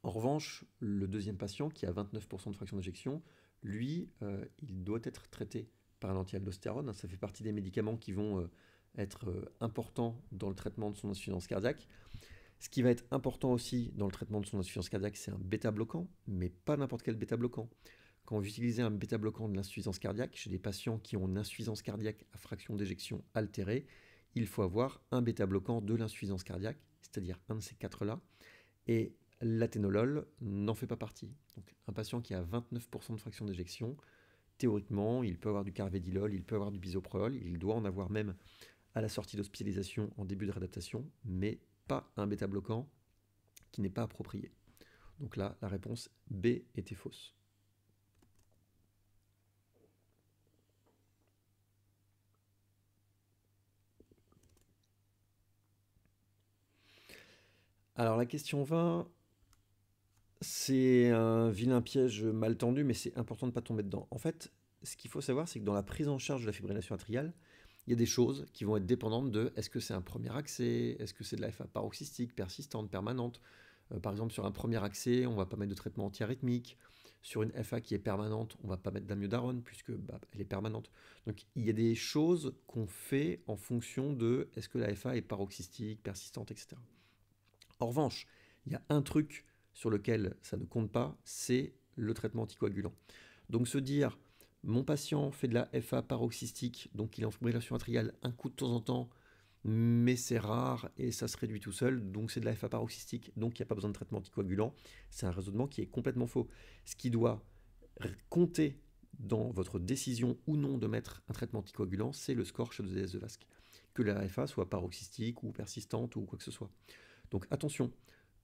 En revanche, le deuxième patient, qui a 29% de fraction d'éjection, lui, euh, il doit être traité par un anti-aldostérone. Ça fait partie des médicaments qui vont être importants dans le traitement de son insuffisance cardiaque. Ce qui va être important aussi dans le traitement de son insuffisance cardiaque, c'est un bêta-bloquant, mais pas n'importe quel bêta-bloquant. Quand vous utilisez un bêta-bloquant de l'insuffisance cardiaque, chez des patients qui ont une insuffisance cardiaque à fraction d'éjection altérée, il faut avoir un bêta-bloquant de l'insuffisance cardiaque, c'est-à-dire un de ces quatre-là, et l'athénolol n'en fait pas partie. Donc un patient qui a 29% de fraction d'éjection, théoriquement, il peut avoir du carvedilol, il peut avoir du bisoprolol, il doit en avoir même à la sortie d'hospitalisation en début de réadaptation, mais pas un bêta-bloquant qui n'est pas approprié. Donc là, la réponse B était fausse. Alors la question 20, c'est un vilain piège mal tendu, mais c'est important de ne pas tomber dedans. En fait, ce qu'il faut savoir, c'est que dans la prise en charge de la fibrillation atriale, il y a des choses qui vont être dépendantes de est-ce que c'est un premier accès, est-ce que c'est de la FA paroxystique, persistante, permanente. Euh, par exemple, sur un premier accès, on ne va pas mettre de traitement antiarythmique. Sur une FA qui est permanente, on ne va pas mettre d'amiodarone puisque bah, elle est permanente. Donc il y a des choses qu'on fait en fonction de est-ce que la FA est paroxystique, persistante, etc. En revanche, il y a un truc sur lequel ça ne compte pas, c'est le traitement anticoagulant. Donc se dire, mon patient fait de la FA paroxystique, donc il est en fibrillation atriale un coup de temps en temps, mais c'est rare et ça se réduit tout seul, donc c'est de la FA paroxystique, donc il n'y a pas besoin de traitement anticoagulant. C'est un raisonnement qui est complètement faux. Ce qui doit compter dans votre décision ou non de mettre un traitement anticoagulant, c'est le score chez le DS de Vasque. Que la FA soit paroxystique ou persistante ou quoi que ce soit. Donc attention,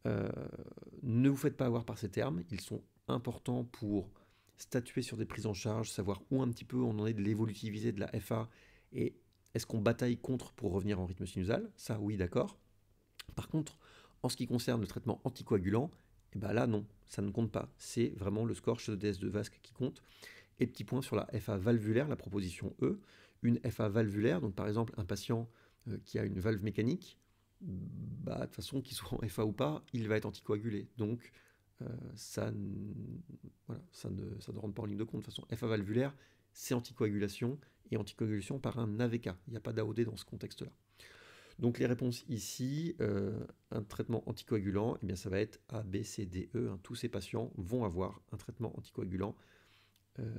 euh, ne vous faites pas avoir par ces termes, ils sont importants pour statuer sur des prises en charge, savoir où un petit peu on en est de l'évolutivité de la FA et est-ce qu'on bataille contre pour revenir en rythme sinusal Ça oui d'accord. Par contre, en ce qui concerne le traitement anticoagulant, eh ben là non, ça ne compte pas. C'est vraiment le score chez le DS de Vasque qui compte. Et petit point sur la FA valvulaire, la proposition E. Une FA valvulaire, donc par exemple un patient euh, qui a une valve mécanique, bah, de toute façon, qu'il soit en FA ou pas, il va être anticoagulé. Donc, euh, ça, voilà, ça, ne, ça ne rentre pas en ligne de compte. De toute façon, FA valvulaire, c'est anticoagulation et anticoagulation par un AVK. Il n'y a pas d'AOD dans ce contexte-là. Donc les réponses ici, euh, un traitement anticoagulant, eh bien ça va être A, B, C, D, E. Hein. Tous ces patients vont avoir un traitement anticoagulant euh,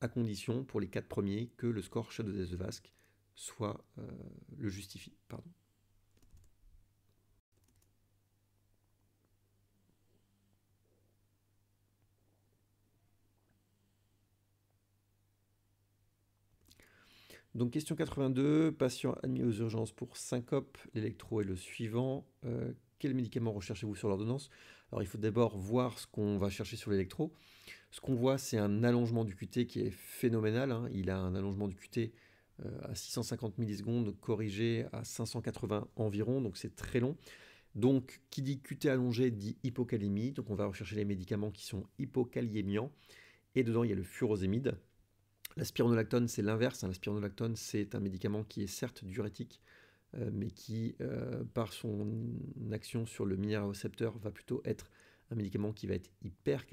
à condition pour les quatre premiers que le score Shadow de Vasque soit le justifie. Pardon. Donc question 82, patient admis aux urgences pour syncope, l'électro est le suivant. Quels euh, quel médicament recherchez-vous sur l'ordonnance Alors il faut d'abord voir ce qu'on va chercher sur l'électro. Ce qu'on voit, c'est un allongement du QT qui est phénoménal. Hein. Il a un allongement du QT euh, à 650 millisecondes, corrigé à 580 environ, donc c'est très long. Donc qui dit QT allongé dit hypocalémie, donc on va rechercher les médicaments qui sont hypocaliémiants. Et dedans, il y a le furosémide la c'est l'inverse. Hein. La c'est un médicament qui est certes diurétique, euh, mais qui, euh, par son action sur le minéralocepteur, va plutôt être un médicament qui va être hyper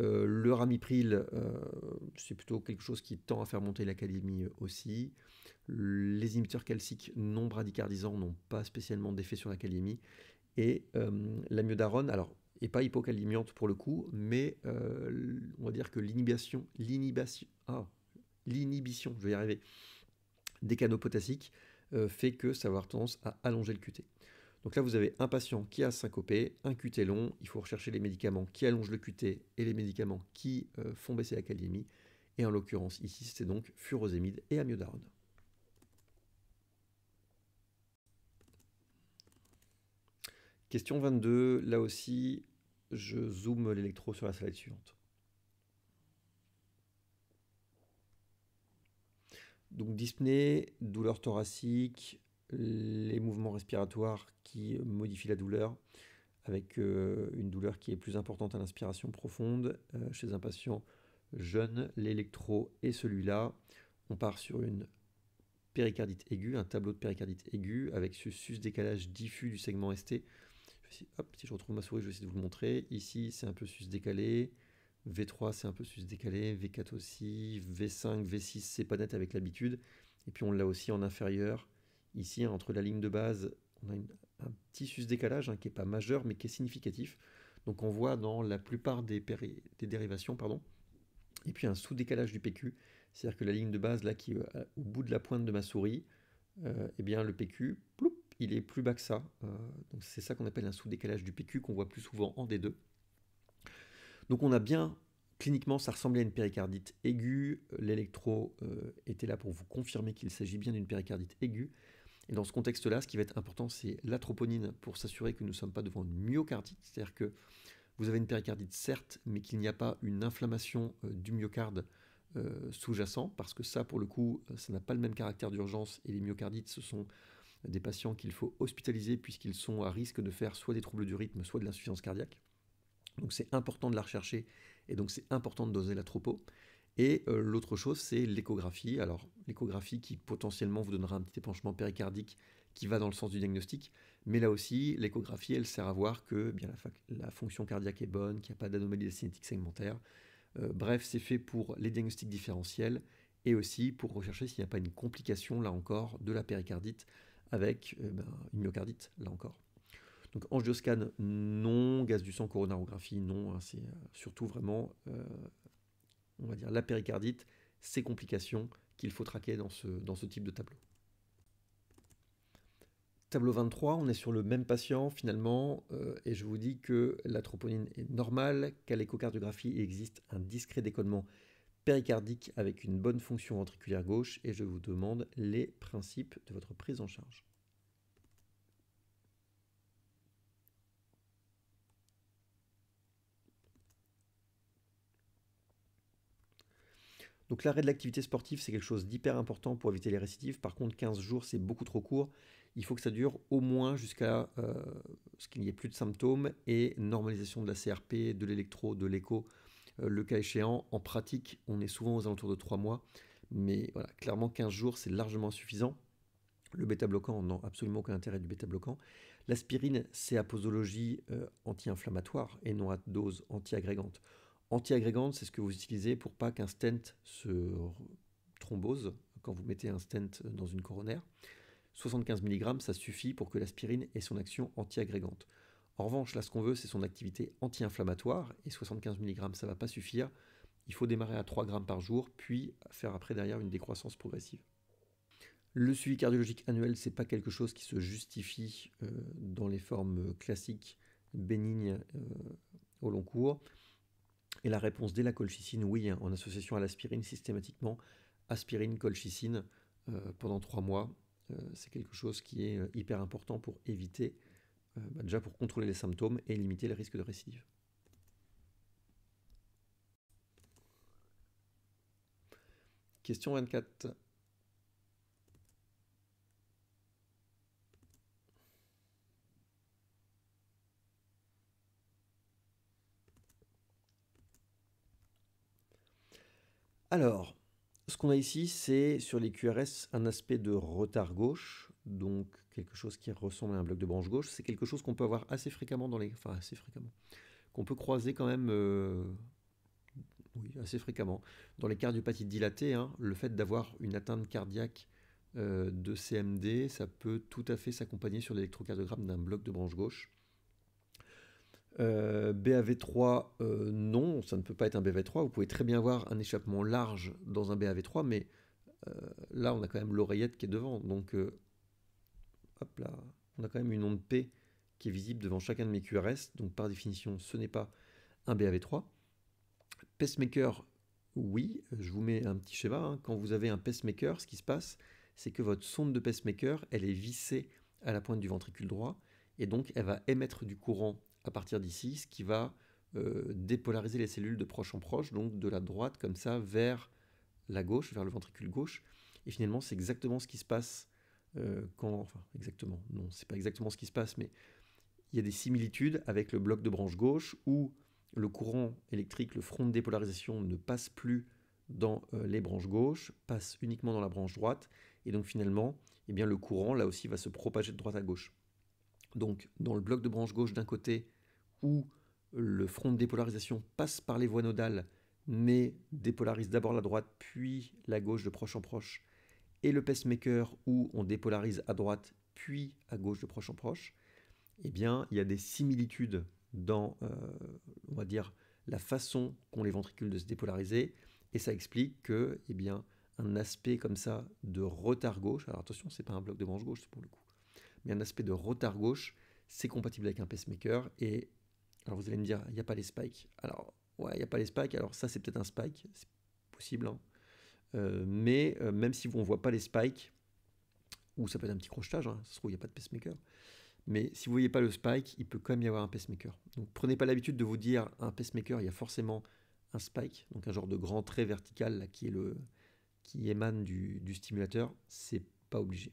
euh, le ramipril, c'est plutôt quelque chose qui tend à faire monter l'académie aussi. Les inhibiteurs calciques non bradicardisants n'ont pas spécialement d'effet sur l'académie. Et l'amiodarone, la alors et pas hypocalymiante pour le coup, mais euh, on va dire que l'inhibition, l'inhibition, ah, l'inhibition, je vais y arriver, des canaux potassiques euh, fait que ça va avoir tendance à allonger le QT. Donc là, vous avez un patient qui a syncopé, un QT long, il faut rechercher les médicaments qui allongent le QT et les médicaments qui euh, font baisser la calémie, et en l'occurrence ici, c'est donc furosémide et amiodarone. Question 22, là aussi, je zoome l'électro sur la slide suivante. Donc dyspnée, douleur thoracique, les mouvements respiratoires qui modifient la douleur, avec euh, une douleur qui est plus importante à l'inspiration profonde euh, chez un patient jeune, l'électro est celui-là. On part sur une péricardite aiguë, un tableau de péricardite aiguë avec ce sus-décalage diffus du segment ST si, je retrouve ma souris, je vais essayer de vous le montrer. Ici, c'est un peu sus décalé. V3, c'est un peu sus décalé. V4 aussi. V5, V6, c'est pas net avec l'habitude. Et puis, on l'a aussi en inférieur. Ici, entre la ligne de base, on a un petit sus décalage hein, qui n'est pas majeur, mais qui est significatif. Donc, on voit dans la plupart des, des dérivations, pardon, et puis un sous-décalage du PQ. C'est-à-dire que la ligne de base, là, qui est euh, au bout de la pointe de ma souris, euh, eh bien, le PQ, ploup, il est plus bas que ça. Euh, c'est ça qu'on appelle un sous-décalage du PQ qu'on voit plus souvent en D2. Donc on a bien, cliniquement, ça ressemblait à une péricardite aiguë. L'électro euh, était là pour vous confirmer qu'il s'agit bien d'une péricardite aiguë. Et dans ce contexte-là, ce qui va être important, c'est la troponine pour s'assurer que nous ne sommes pas devant une myocardite, c'est-à-dire que vous avez une péricardite certes, mais qu'il n'y a pas une inflammation euh, du myocarde sous-jacent, parce que ça, pour le coup, ça n'a pas le même caractère d'urgence et les myocardites, se sont des patients qu'il faut hospitaliser puisqu'ils sont à risque de faire soit des troubles du rythme, soit de l'insuffisance cardiaque. Donc c'est important de la rechercher et donc c'est important de doser la tropo. Et euh, l'autre chose, c'est l'échographie. Alors l'échographie qui potentiellement vous donnera un petit épanchement péricardique qui va dans le sens du diagnostic, mais là aussi l'échographie, elle sert à voir que eh bien la, fonction cardiaque est bonne, qu'il n'y a pas d'anomalie de cinétique segmentaire. Euh, bref, c'est fait pour les diagnostics différentiels et aussi pour rechercher s'il n'y a pas une complication, là encore, de la péricardite avec euh, ben, une myocardite, là encore. Donc angioscan, non, gaz du sang, coronarographie, non, hein, c'est euh, surtout vraiment, euh, on va dire, la péricardite, ces complications qu'il faut traquer dans ce, type de tableau. Tableau 23, on est sur le même patient finalement, et je vous dis que la troponine est normale, qu'à l'échocardiographie il existe un discret déconnement péricardique avec une bonne fonction ventriculaire gauche et je vous demande les principes de votre prise en charge. Donc l'arrêt de l'activité sportive, c'est quelque chose d'hyper important pour éviter les récidives. Par contre, 15 jours, c'est beaucoup trop court. Il faut que ça dure au moins jusqu'à euh, ce qu'il n'y ait plus de symptômes et normalisation de la CRP, de l'électro, de l'écho, euh, le cas échéant, en pratique, on est souvent aux alentours de 3 mois, mais clairement 15 jours, c'est largement suffisant. Le bêta-bloquant, n'a absolument aucun intérêt du bêta-bloquant. L'aspirine, c'est à posologie euh, anti-inflammatoire et non à dose anti-agrégante. Anti-agrégante, c'est ce que vous utilisez pour pas qu'un stent se thrombose quand vous mettez un stent dans une coronaire. 75 mg, ça suffit pour que l'aspirine ait son action anti-agrégante. En revanche, là, ce qu'on veut, c'est son activité anti-inflammatoire, et 75 mg, ça ne va pas suffire. Il faut démarrer à 3 grammes par jour, puis faire après derrière une décroissance progressive. Le suivi cardiologique annuel, ce n'est pas quelque chose qui se justifie euh, dans les formes classiques bénignes euh, au long cours. Et la réponse dès la colchicine, oui, hein, en association à l'aspirine systématiquement, aspirine, colchicine, euh, pendant 3 mois, c'est quelque chose qui est hyper important pour éviter euh, bah, déjà pour contrôler les symptômes et limiter les risques de récidive. Question 24. Alors, ce qu'on a ici, c'est sur les QRS un aspect de retard gauche, donc quelque chose qui ressemble à un bloc de branche gauche, c'est quelque chose qu'on peut avoir assez fréquemment dans les... Enfin, assez fréquemment. Qu'on peut croiser quand même... Euh, oui, assez fréquemment. Dans les cardiopathies dilatées, hein, le fait d'avoir une atteinte cardiaque euh, de CMD, ça peut tout à fait s'accompagner sur l'électrocardiogramme d'un bloc de branche gauche. Euh, BAV3, non, ça ne peut pas être un BAV3. Vous pouvez très bien avoir un échappement large dans un BAV3, mais là, on a quand même l'oreillette qui est devant. Donc, on a quand même une onde P qui est visible devant chacun de mes QRS, donc par définition, ce n'est pas un BAV3. Pacemaker, oui, je vous mets un petit schéma. Hein. Quand vous avez un pacemaker, ce qui se passe, c'est que votre sonde de pacemaker, elle est vissée à la pointe du ventricule droit, et donc elle va émettre du courant à partir d'ici, ce qui va euh, dépolariser les cellules de proche en proche, donc de la droite comme ça vers la gauche, vers le ventricule gauche. Et finalement, c'est exactement ce qui se passe euh, quand, enfin exactement, non, c'est pas exactement ce qui se passe, mais il y a des similitudes avec le bloc de branche gauche où le courant électrique, le front de dépolarisation ne passe plus dans euh, les branches gauches, passe uniquement dans la branche droite, et donc finalement, eh bien, le courant là aussi va se propager de droite à gauche. Donc dans le bloc de branche gauche d'un côté, où le front de dépolarisation passe par les voies nodales, mais dépolarise d'abord la droite, puis la gauche de proche en proche, et le pacemaker où on dépolarise à droite puis à gauche de proche en proche, eh bien, il y a des similitudes dans, euh, on va dire, la façon qu'ont les ventricules de se dépolariser, et ça explique que, eh bien, un aspect comme ça de retard gauche, alors attention, ce c'est pas un bloc de branche gauche pour le coup, mais un aspect de retard gauche, c'est compatible avec un pacemaker, et alors vous allez me dire, il n'y a pas les spikes. Alors, ouais, il n'y a pas les spikes, alors ça c'est peut-être un spike, c'est possible, hein. Euh, mais euh, même si on ne voit pas les spikes, ou ça peut être un petit crochetage, hein, ça se trouve, il n'y a pas de pacemaker. Mais si vous ne voyez pas le spike, il peut quand même y avoir un pacemaker. Donc prenez pas l'habitude de vous dire un pacemaker, il y a forcément un spike, donc un genre de grand trait vertical qui, est le, qui émane du, du stimulateur. C'est pas obligé.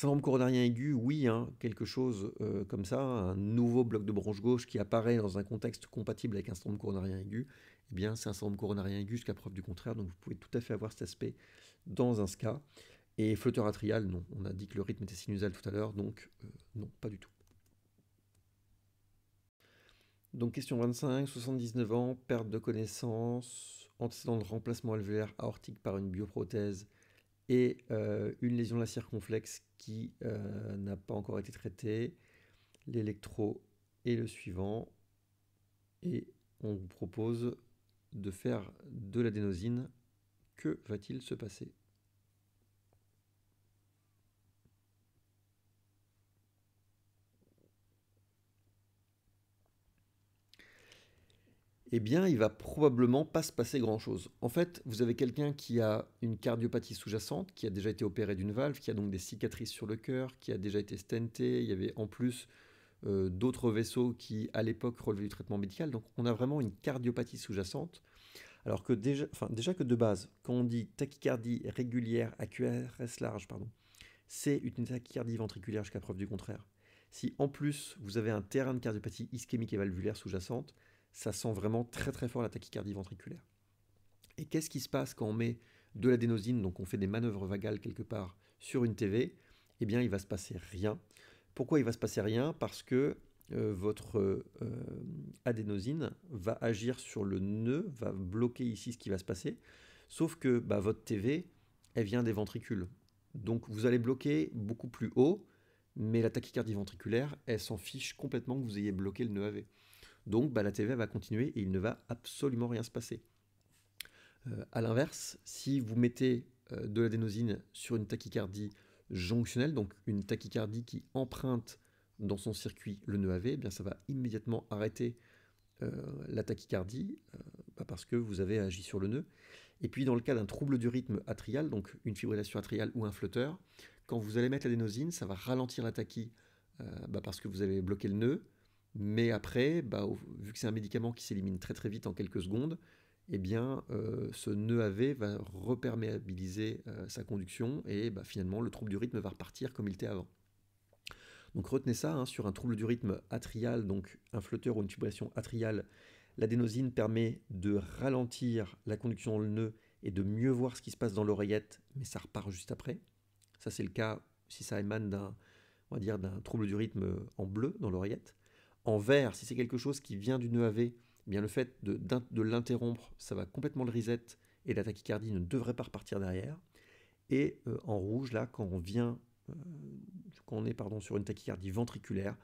Syndrome coronarien aigu, oui, hein, quelque chose euh, comme ça, un nouveau bloc de branche gauche qui apparaît dans un contexte compatible avec un syndrome coronarien aigu, eh bien c'est un syndrome coronarien aigu jusqu'à preuve du contraire, donc vous pouvez tout à fait avoir cet aspect dans un SCA. Et flotteur atrial, non, on a dit que le rythme était sinusal tout à l'heure, donc euh, non, pas du tout. Donc question 25, 79 ans, perte de connaissance, antécédent de remplacement alvéolaire aortique par une bioprothèse et euh, une lésion de la circonflexe qui euh, n'a pas encore été traitée, l'électro est le suivant. Et on vous propose de faire de l'adénosine. Que va-t-il se passer eh bien, il va probablement pas se passer grand-chose. En fait, vous avez quelqu'un qui a une cardiopathie sous-jacente, qui a déjà été opéré d'une valve, qui a donc des cicatrices sur le cœur, qui a déjà été stenté. Il y avait en plus euh, d'autres vaisseaux qui, à l'époque, relevaient du traitement médical. Donc, on a vraiment une cardiopathie sous-jacente. Alors que déjà, que de base, quand on dit tachycardie régulière à QRS large, pardon, c'est une tachycardie ventriculaire jusqu'à preuve du contraire. Si en plus vous avez un terrain de cardiopathie ischémique et valvulaire sous-jacente, ça sent vraiment très très fort la tachycardie ventriculaire. Et qu'est-ce qui se passe quand on met de l'adénosine, donc on fait des manœuvres vagales quelque part sur une TV Eh bien, il va se passer rien. Pourquoi il va se passer rien Parce que euh, votre euh, adénosine va agir sur le nœud, va bloquer ici ce qui va se passer. Sauf que bah, votre TV, elle vient des ventricules. Donc vous allez bloquer beaucoup plus haut, mais la tachycardie ventriculaire, elle s'en fiche complètement que vous ayez bloqué le nœud AV. Donc bah, la TVA va continuer et il ne va absolument rien se passer. A euh, à l'inverse, si vous mettez euh, de l'adénosine sur une tachycardie jonctionnelle, donc une tachycardie qui emprunte dans son circuit le nœud AV, eh bien ça va immédiatement arrêter euh, la tachycardie bah, parce que vous avez agi sur le nœud. Et puis dans le cas d'un trouble du rythme atrial, donc une fibrillation atriale ou un flotteur, quand vous allez mettre l'adénosine, ça va ralentir la tachy bah, parce que vous allez bloquer le nœud. Mais après, bah, vu que c'est un médicament qui s'élimine très très vite en quelques secondes, eh bien, euh, ce nœud AV va reperméabiliser euh, sa conduction et bah, finalement le trouble du rythme va repartir comme il était avant. Donc retenez ça, hein, sur un trouble du rythme atrial, donc un flotteur ou une fibrillation atriale, l'adénosine permet de ralentir la conduction dans le nœud et de mieux voir ce qui se passe dans l'oreillette, mais ça repart juste après. Ça c'est le cas si ça émane d'un trouble du rythme en bleu dans l'oreillette en vert, si c'est quelque chose qui vient du EAV, eh bien le fait de, l'interrompre, ça va complètement le reset et la tachycardie ne devrait pas repartir derrière. Et euh, en rouge, là, quand on vient, euh, est pardon, sur une tachycardie ventriculaire,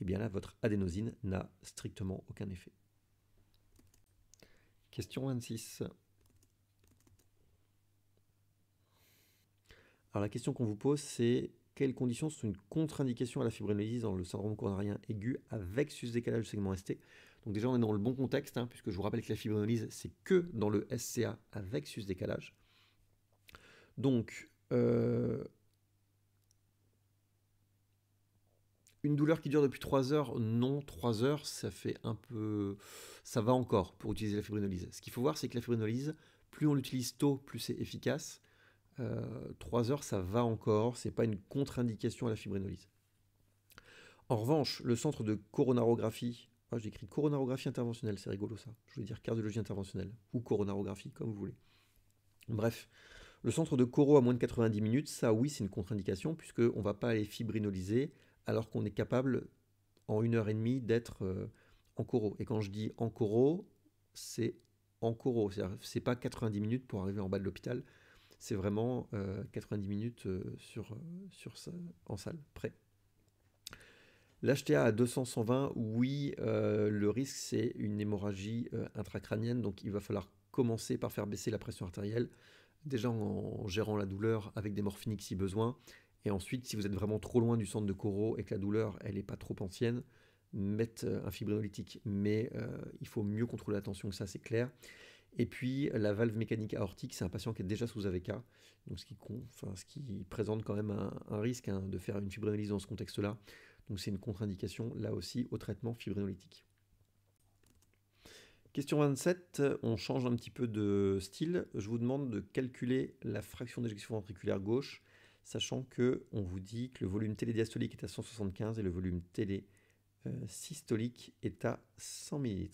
eh bien là, votre adénosine n'a strictement aucun effet. Question 26. Alors la question qu'on vous pose, c'est quelles conditions sont une contre-indication à la fibrinolyse dans le syndrome coronarien aigu avec sus-décalage du segment ST Donc déjà, on est dans le bon contexte, hein, puisque je vous rappelle que la fibrinolyse, c'est que dans le SCA avec sus-décalage. Donc, euh, une douleur qui dure depuis 3 heures, non, 3 heures, ça fait un peu... Ça va encore pour utiliser la fibrinolyse. Ce qu'il faut voir, c'est que la fibrinolyse, plus on l'utilise tôt, plus c'est efficace. 3 euh, heures, ça va encore, c'est pas une contre-indication à la fibrinolyse. En revanche, le centre de coronarographie, j'écris ah, j'ai écrit coronarographie interventionnelle, c'est rigolo ça. Je voulais dire cardiologie interventionnelle ou coronarographie, comme vous voulez. Bref, le centre de coro à moins de 90 minutes, ça oui, c'est une contre-indication puisqu'on ne va pas aller fibrinoliser alors qu'on est capable en une heure et demie d'être euh, en coro. Et quand je dis en coro, c'est en coro, c'est pas 90 minutes pour arriver en bas de l'hôpital, c'est vraiment 90 euh, minutes euh, sur, euh, en salle, prêt. L'HTA à 200-120, oui, le risque c'est une hémorragie intracrânienne, donc il va falloir commencer par faire baisser la pression artérielle, déjà en, gérant la douleur avec des morphiniques si besoin, et ensuite si vous êtes vraiment trop loin du centre de coraux et que la douleur elle n'est pas trop ancienne, mettre un fibrinolytique. Mais il faut mieux contrôler la tension que ça, c'est clair. Et puis la valve mécanique aortique, c'est un patient qui est déjà sous AVK, donc ce qui, présente quand même un, risque hein, de faire une fibrinolyse dans ce contexte-là. Donc c'est une contre-indication là aussi au traitement fibrinolytique. Question 27, on change un petit peu de style. Je vous demande de calculer la fraction d'éjection ventriculaire gauche, sachant que on vous dit que le volume télédiastolique est à 175 et le volume télé euh, systolique est à 100 ml.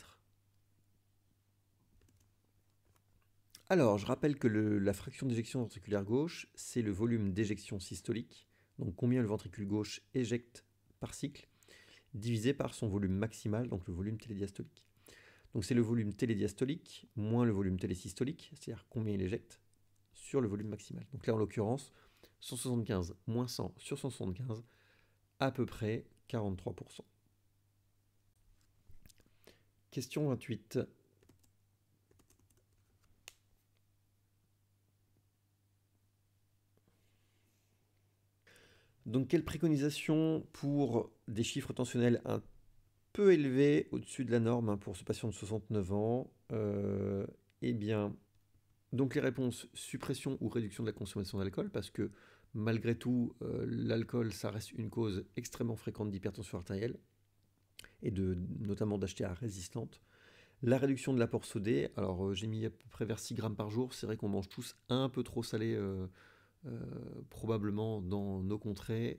Alors, je rappelle que la fraction d'éjection ventriculaire gauche, c'est le volume d'éjection systolique, donc combien le ventricule gauche éjecte par cycle, divisé par son volume maximal, donc le volume télédiastolique. Donc c'est le volume télédiastolique moins le volume télésystolique, c'est-à-dire combien il éjecte, sur le volume maximal. Donc là, en l'occurrence, 175 moins 100 sur 175, à peu près 43%. Question 28. Donc, quelle préconisation pour des chiffres tensionnels un peu élevés au-dessus de la norme hein, pour ce patient de 69 ans euh, Eh bien, donc les réponses suppression ou réduction de la consommation d'alcool, parce que malgré tout, euh, l'alcool, ça reste une cause extrêmement fréquente d'hypertension artérielle, et de, notamment d'HTA résistante. La réduction de l'apport sodé, alors euh, j'ai mis à peu près vers 6 grammes par jour, c'est vrai qu'on mange tous un peu trop salé euh, probablement dans nos contrées,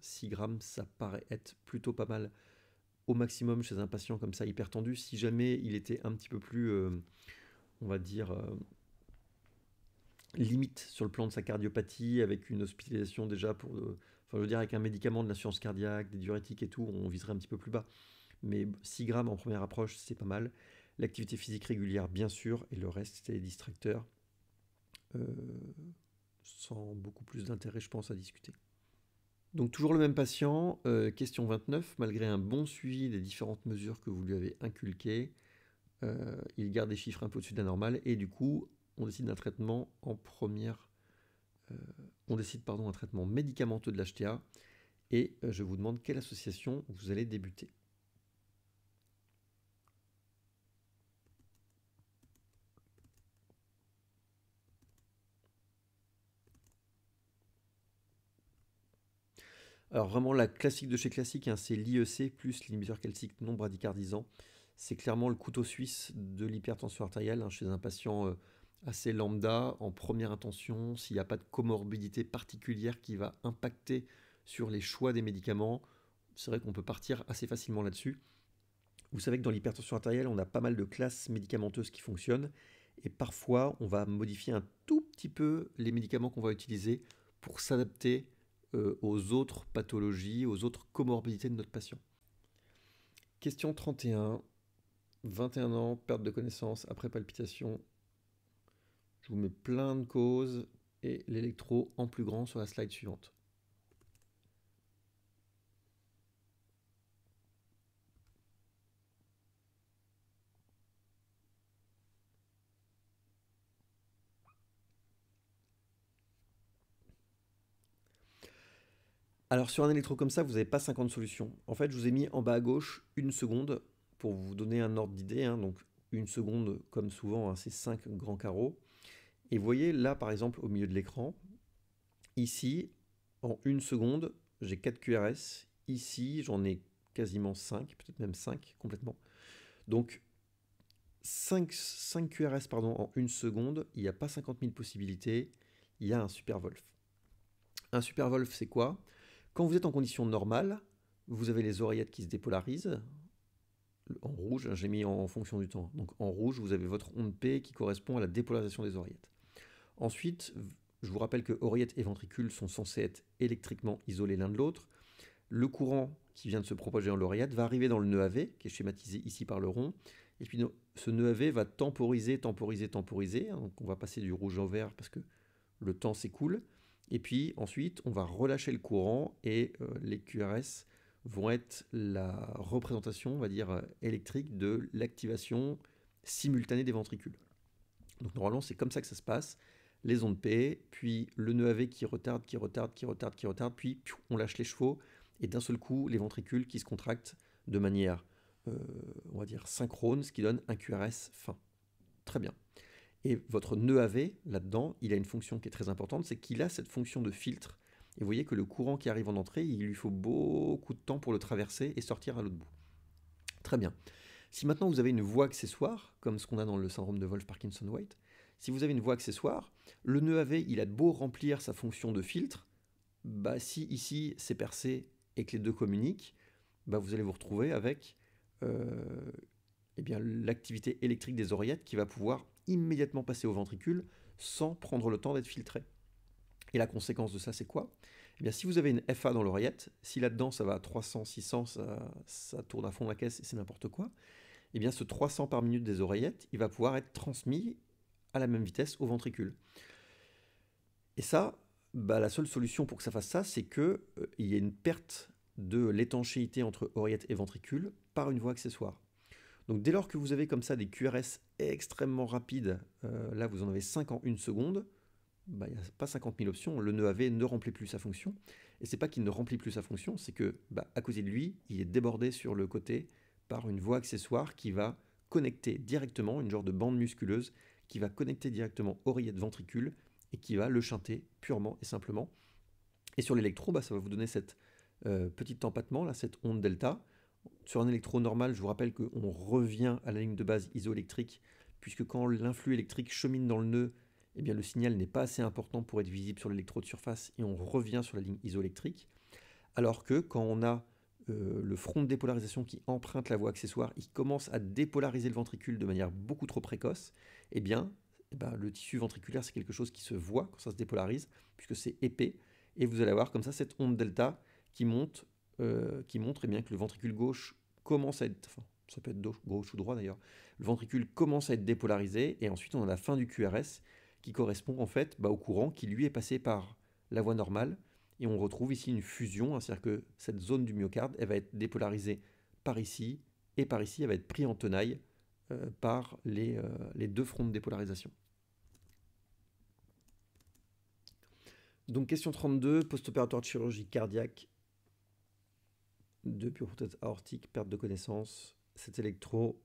6 euh, grammes, ça paraît être plutôt pas mal au maximum chez un patient comme ça hyper tendu. Si jamais il était un petit peu plus, euh, on va dire, limite sur le plan de sa cardiopathie, avec une hospitalisation déjà pour, enfin je veux dire, avec un médicament de l'assurance cardiaque, des diurétiques et tout, on viserait un petit peu plus bas. Mais 6 grammes en première approche, c'est pas mal. L'activité physique régulière, bien sûr, et le reste, c'est les distracteurs sans beaucoup plus d'intérêt, je pense, à discuter. Donc toujours le même patient, euh, question 29, malgré un bon suivi des différentes mesures que vous lui avez inculquées, euh, il garde des chiffres un peu au-dessus de la normale et du coup on décide d'un traitement en première, euh, on décide pardon un traitement médicamenteux de l'HTA et je vous demande quelle association vous allez débuter. Alors vraiment la classique de chez classique, hein, c'est l'IEC plus l'inhibiteur calcique non bradycardisant. C'est clairement le couteau suisse de l'hypertension artérielle hein, chez un patient euh, assez lambda, en première intention, s'il n'y a pas de comorbidité particulière qui va impacter sur les choix des médicaments. C'est vrai qu'on peut partir assez facilement là-dessus. Vous savez que dans l'hypertension artérielle, on a pas mal de classes médicamenteuses qui fonctionnent et parfois on va modifier un tout petit peu les médicaments qu'on va utiliser pour s'adapter euh, aux autres pathologies, aux autres comorbidités de notre patient. Question 31. 21 ans, perte de connaissance après palpitation. Je vous mets plein de causes et l'électro en plus grand sur la slide suivante. Alors sur un électro comme ça, vous n'avez pas 50 solutions. En fait, je vous ai mis en bas à gauche une seconde pour vous donner un ordre d'idée. Hein. donc une seconde, comme souvent, hein, c'est 5 grands carreaux. Et vous voyez là, par exemple, au milieu de l'écran, ici, en une seconde, j'ai 4 QRS. Ici, j'en ai quasiment 5, peut-être même 5 complètement. Donc 5, QRS pardon, en une seconde, il n'y a pas 50 000 possibilités, il y a un Super Wolf. Un Super Wolf, c'est quoi quand vous êtes en condition normale, vous avez les oreillettes qui se dépolarisent. En rouge, hein, j'ai mis en fonction du temps. Donc en rouge, vous avez votre onde P qui correspond à la dépolarisation des oreillettes. Ensuite, je vous rappelle que oreillettes et ventricules sont censés être électriquement isolés l'un de l'autre. Le courant qui vient de se propager en l'oreillette va arriver dans le nœud AV, qui est schématisé ici par le rond. Et puis ce nœud AV va temporiser, temporiser, temporiser. Hein, donc on va passer du rouge au vert parce que le temps s'écoule. Et puis ensuite, on va relâcher le courant et euh, les QRS vont être la représentation, on va dire, euh, électrique de l'activation simultanée des ventricules. Donc normalement, c'est comme ça que ça se passe. Les ondes P, puis le nœud AV qui retarde, qui retarde, qui retarde, qui retarde, puis on lâche les chevaux, et d'un seul coup, les ventricules qui se contractent de manière, euh, on va dire, synchrone, ce qui donne un QRS fin. Très bien. Et votre nœud AV, là-dedans, il a une fonction qui est très importante, c'est qu'il a cette fonction de filtre. Et vous voyez que le courant qui arrive en entrée, il lui faut beaucoup de temps pour le traverser et sortir à l'autre bout. Très bien. Si maintenant vous avez une voie accessoire, comme ce qu'on a dans le syndrome de Wolf-Parkinson-White, si vous avez une voie accessoire, le nœud AV, il a beau remplir sa fonction de filtre, bah si ici c'est percé et que les deux communiquent, bah vous allez vous retrouver avec euh, eh bien l'activité électrique des oreillettes qui va pouvoir immédiatement passer au ventricule sans prendre le temps d'être filtré. Et la conséquence de ça, c'est quoi Eh bien, si vous avez une FA dans l'oreillette, si là-dedans ça va à 300, 600, ça, tourne à fond la caisse et c'est n'importe quoi, eh bien, ce 300 par minute des oreillettes, il va pouvoir être transmis à la même vitesse au ventricule. Et ça, bah, la seule solution pour que ça fasse ça, c'est qu'il euh, y ait une perte de l'étanchéité entre oreillette et ventricule par une voie accessoire. Donc dès lors que vous avez comme ça des QRS extrêmement rapides, euh, là vous en avez 5 en une seconde, bah, il n'y a pas 50 000 options, le nœud AV ne remplit plus sa fonction. Et c'est pas qu'il ne remplit plus sa fonction, c'est que bah, à cause de lui, il est débordé sur le côté par une voie accessoire qui va connecter directement, une genre de bande musculeuse, qui va connecter directement oreillette-ventricule et qui va le chanter purement et simplement. Et sur l'électro, bah, ça va vous donner cette euh, petite petit là, cette onde delta, sur un électro normal, je vous rappelle qu'on revient à la ligne de base isoélectrique, puisque quand l'influx électrique chemine dans le nœud, eh bien le signal n'est pas assez important pour être visible sur l'électro de surface et on revient sur la ligne isoélectrique. Alors que quand on a euh, le front de dépolarisation qui emprunte la voie accessoire, il commence à dépolariser le ventricule de manière beaucoup trop précoce, eh bien, eh ben, le tissu ventriculaire c'est quelque chose qui se voit quand ça se dépolarise, puisque c'est épais, et vous allez avoir comme ça cette onde delta qui monte euh, qui montre eh bien, que le ventricule gauche commence à être, ça peut être gauche ou droit d'ailleurs, le ventricule commence à être dépolarisé, et ensuite on a la fin du QRS, qui correspond en fait bah, au courant qui lui est passé par la voie normale, et on retrouve ici une fusion, hein, c'est-à-dire que cette zone du myocarde, elle va être dépolarisée par ici, et par ici, elle va être prise en tenaille euh, par les, euh, les deux fronts de dépolarisation. Donc question 32, post-opératoire de chirurgie cardiaque depuis prothèse aortique, perte de connaissance, cet électro,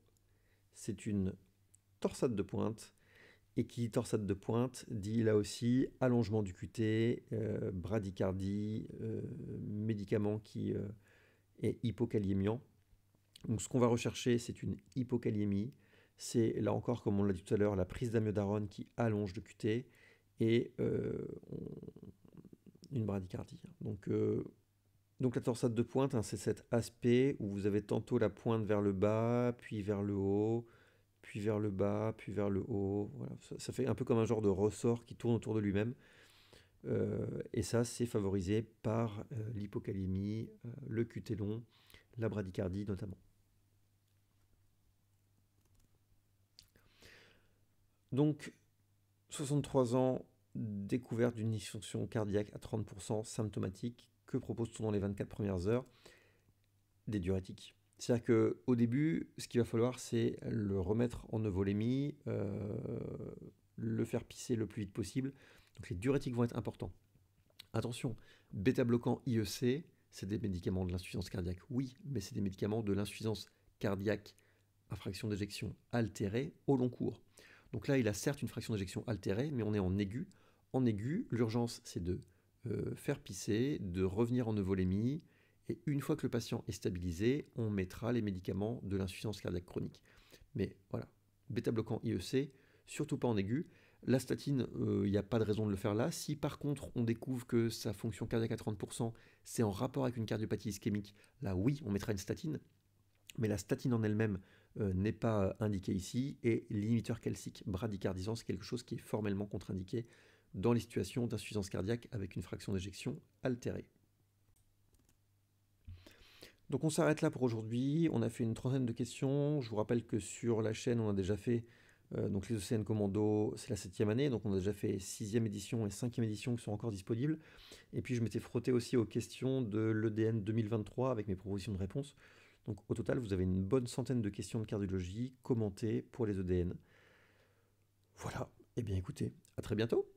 c'est une torsade de pointe. Et qui torsade de pointe dit là aussi allongement du QT, euh, bradycardie, euh, médicament qui euh, est hypokaliémiant. Donc ce qu'on va rechercher, c'est une hypokaliémie. C'est là encore, comme on l'a dit tout à l'heure, la prise d'amiodarone qui allonge le QT et une bradycardie. Donc donc la torsade de pointe, hein, c'est cet aspect où vous avez tantôt la pointe vers le bas, puis vers le haut, puis vers le bas, puis vers le haut. Ça, fait un peu comme un genre de ressort qui tourne autour de lui-même. Euh, et ça, c'est favorisé par euh, l'hypocalémie, euh, le cutélon, la bradycardie notamment. Donc, 63 ans, découverte d'une dysfonction cardiaque à 30% symptomatique que propose-t-on dans les 24 premières heures Des diurétiques. C'est-à-dire qu'au début, ce qu'il va falloir, c'est le remettre en evolémie, euh, le faire pisser le plus vite possible. Donc les diurétiques vont être importants. Attention, bêta-bloquant IEC, c'est des médicaments de l'insuffisance cardiaque, oui, mais c'est des médicaments de l'insuffisance cardiaque à fraction d'éjection altérée au long cours. Donc là, il a certes une fraction d'éjection altérée, mais on est en aigu. En aigu, l'urgence, c'est de euh, faire pisser, de revenir en euvolémie. Et une fois que le patient est stabilisé, on mettra les médicaments de l'insuffisance cardiaque chronique. Mais voilà, bêta-bloquant IEC, surtout pas en aigu. La statine, il euh, n'y a pas de raison de le faire là. Si par contre on découvre que sa fonction cardiaque à 30%, c'est en rapport avec une cardiopathie ischémique, là oui, on mettra une statine. Mais la statine en elle-même euh, n'est pas indiquée ici et l'imiteur calcique bradycardisant, c'est quelque chose qui est formellement contre-indiqué dans les situations d'insuffisance cardiaque avec une fraction d'éjection altérée. Donc on s'arrête là pour aujourd'hui. On a fait une trentaine de questions. Je vous rappelle que sur la chaîne, on a déjà fait euh, donc les OCN Commando, c'est la septième année, donc on a déjà fait sixième édition et cinquième édition qui sont encore disponibles. Et puis je m'étais frotté aussi aux questions de l'EDN 2023 avec mes propositions de réponse. Donc au total, vous avez une bonne centaine de questions de cardiologie commentées pour les EDN. Voilà. et eh bien écoutez, à très bientôt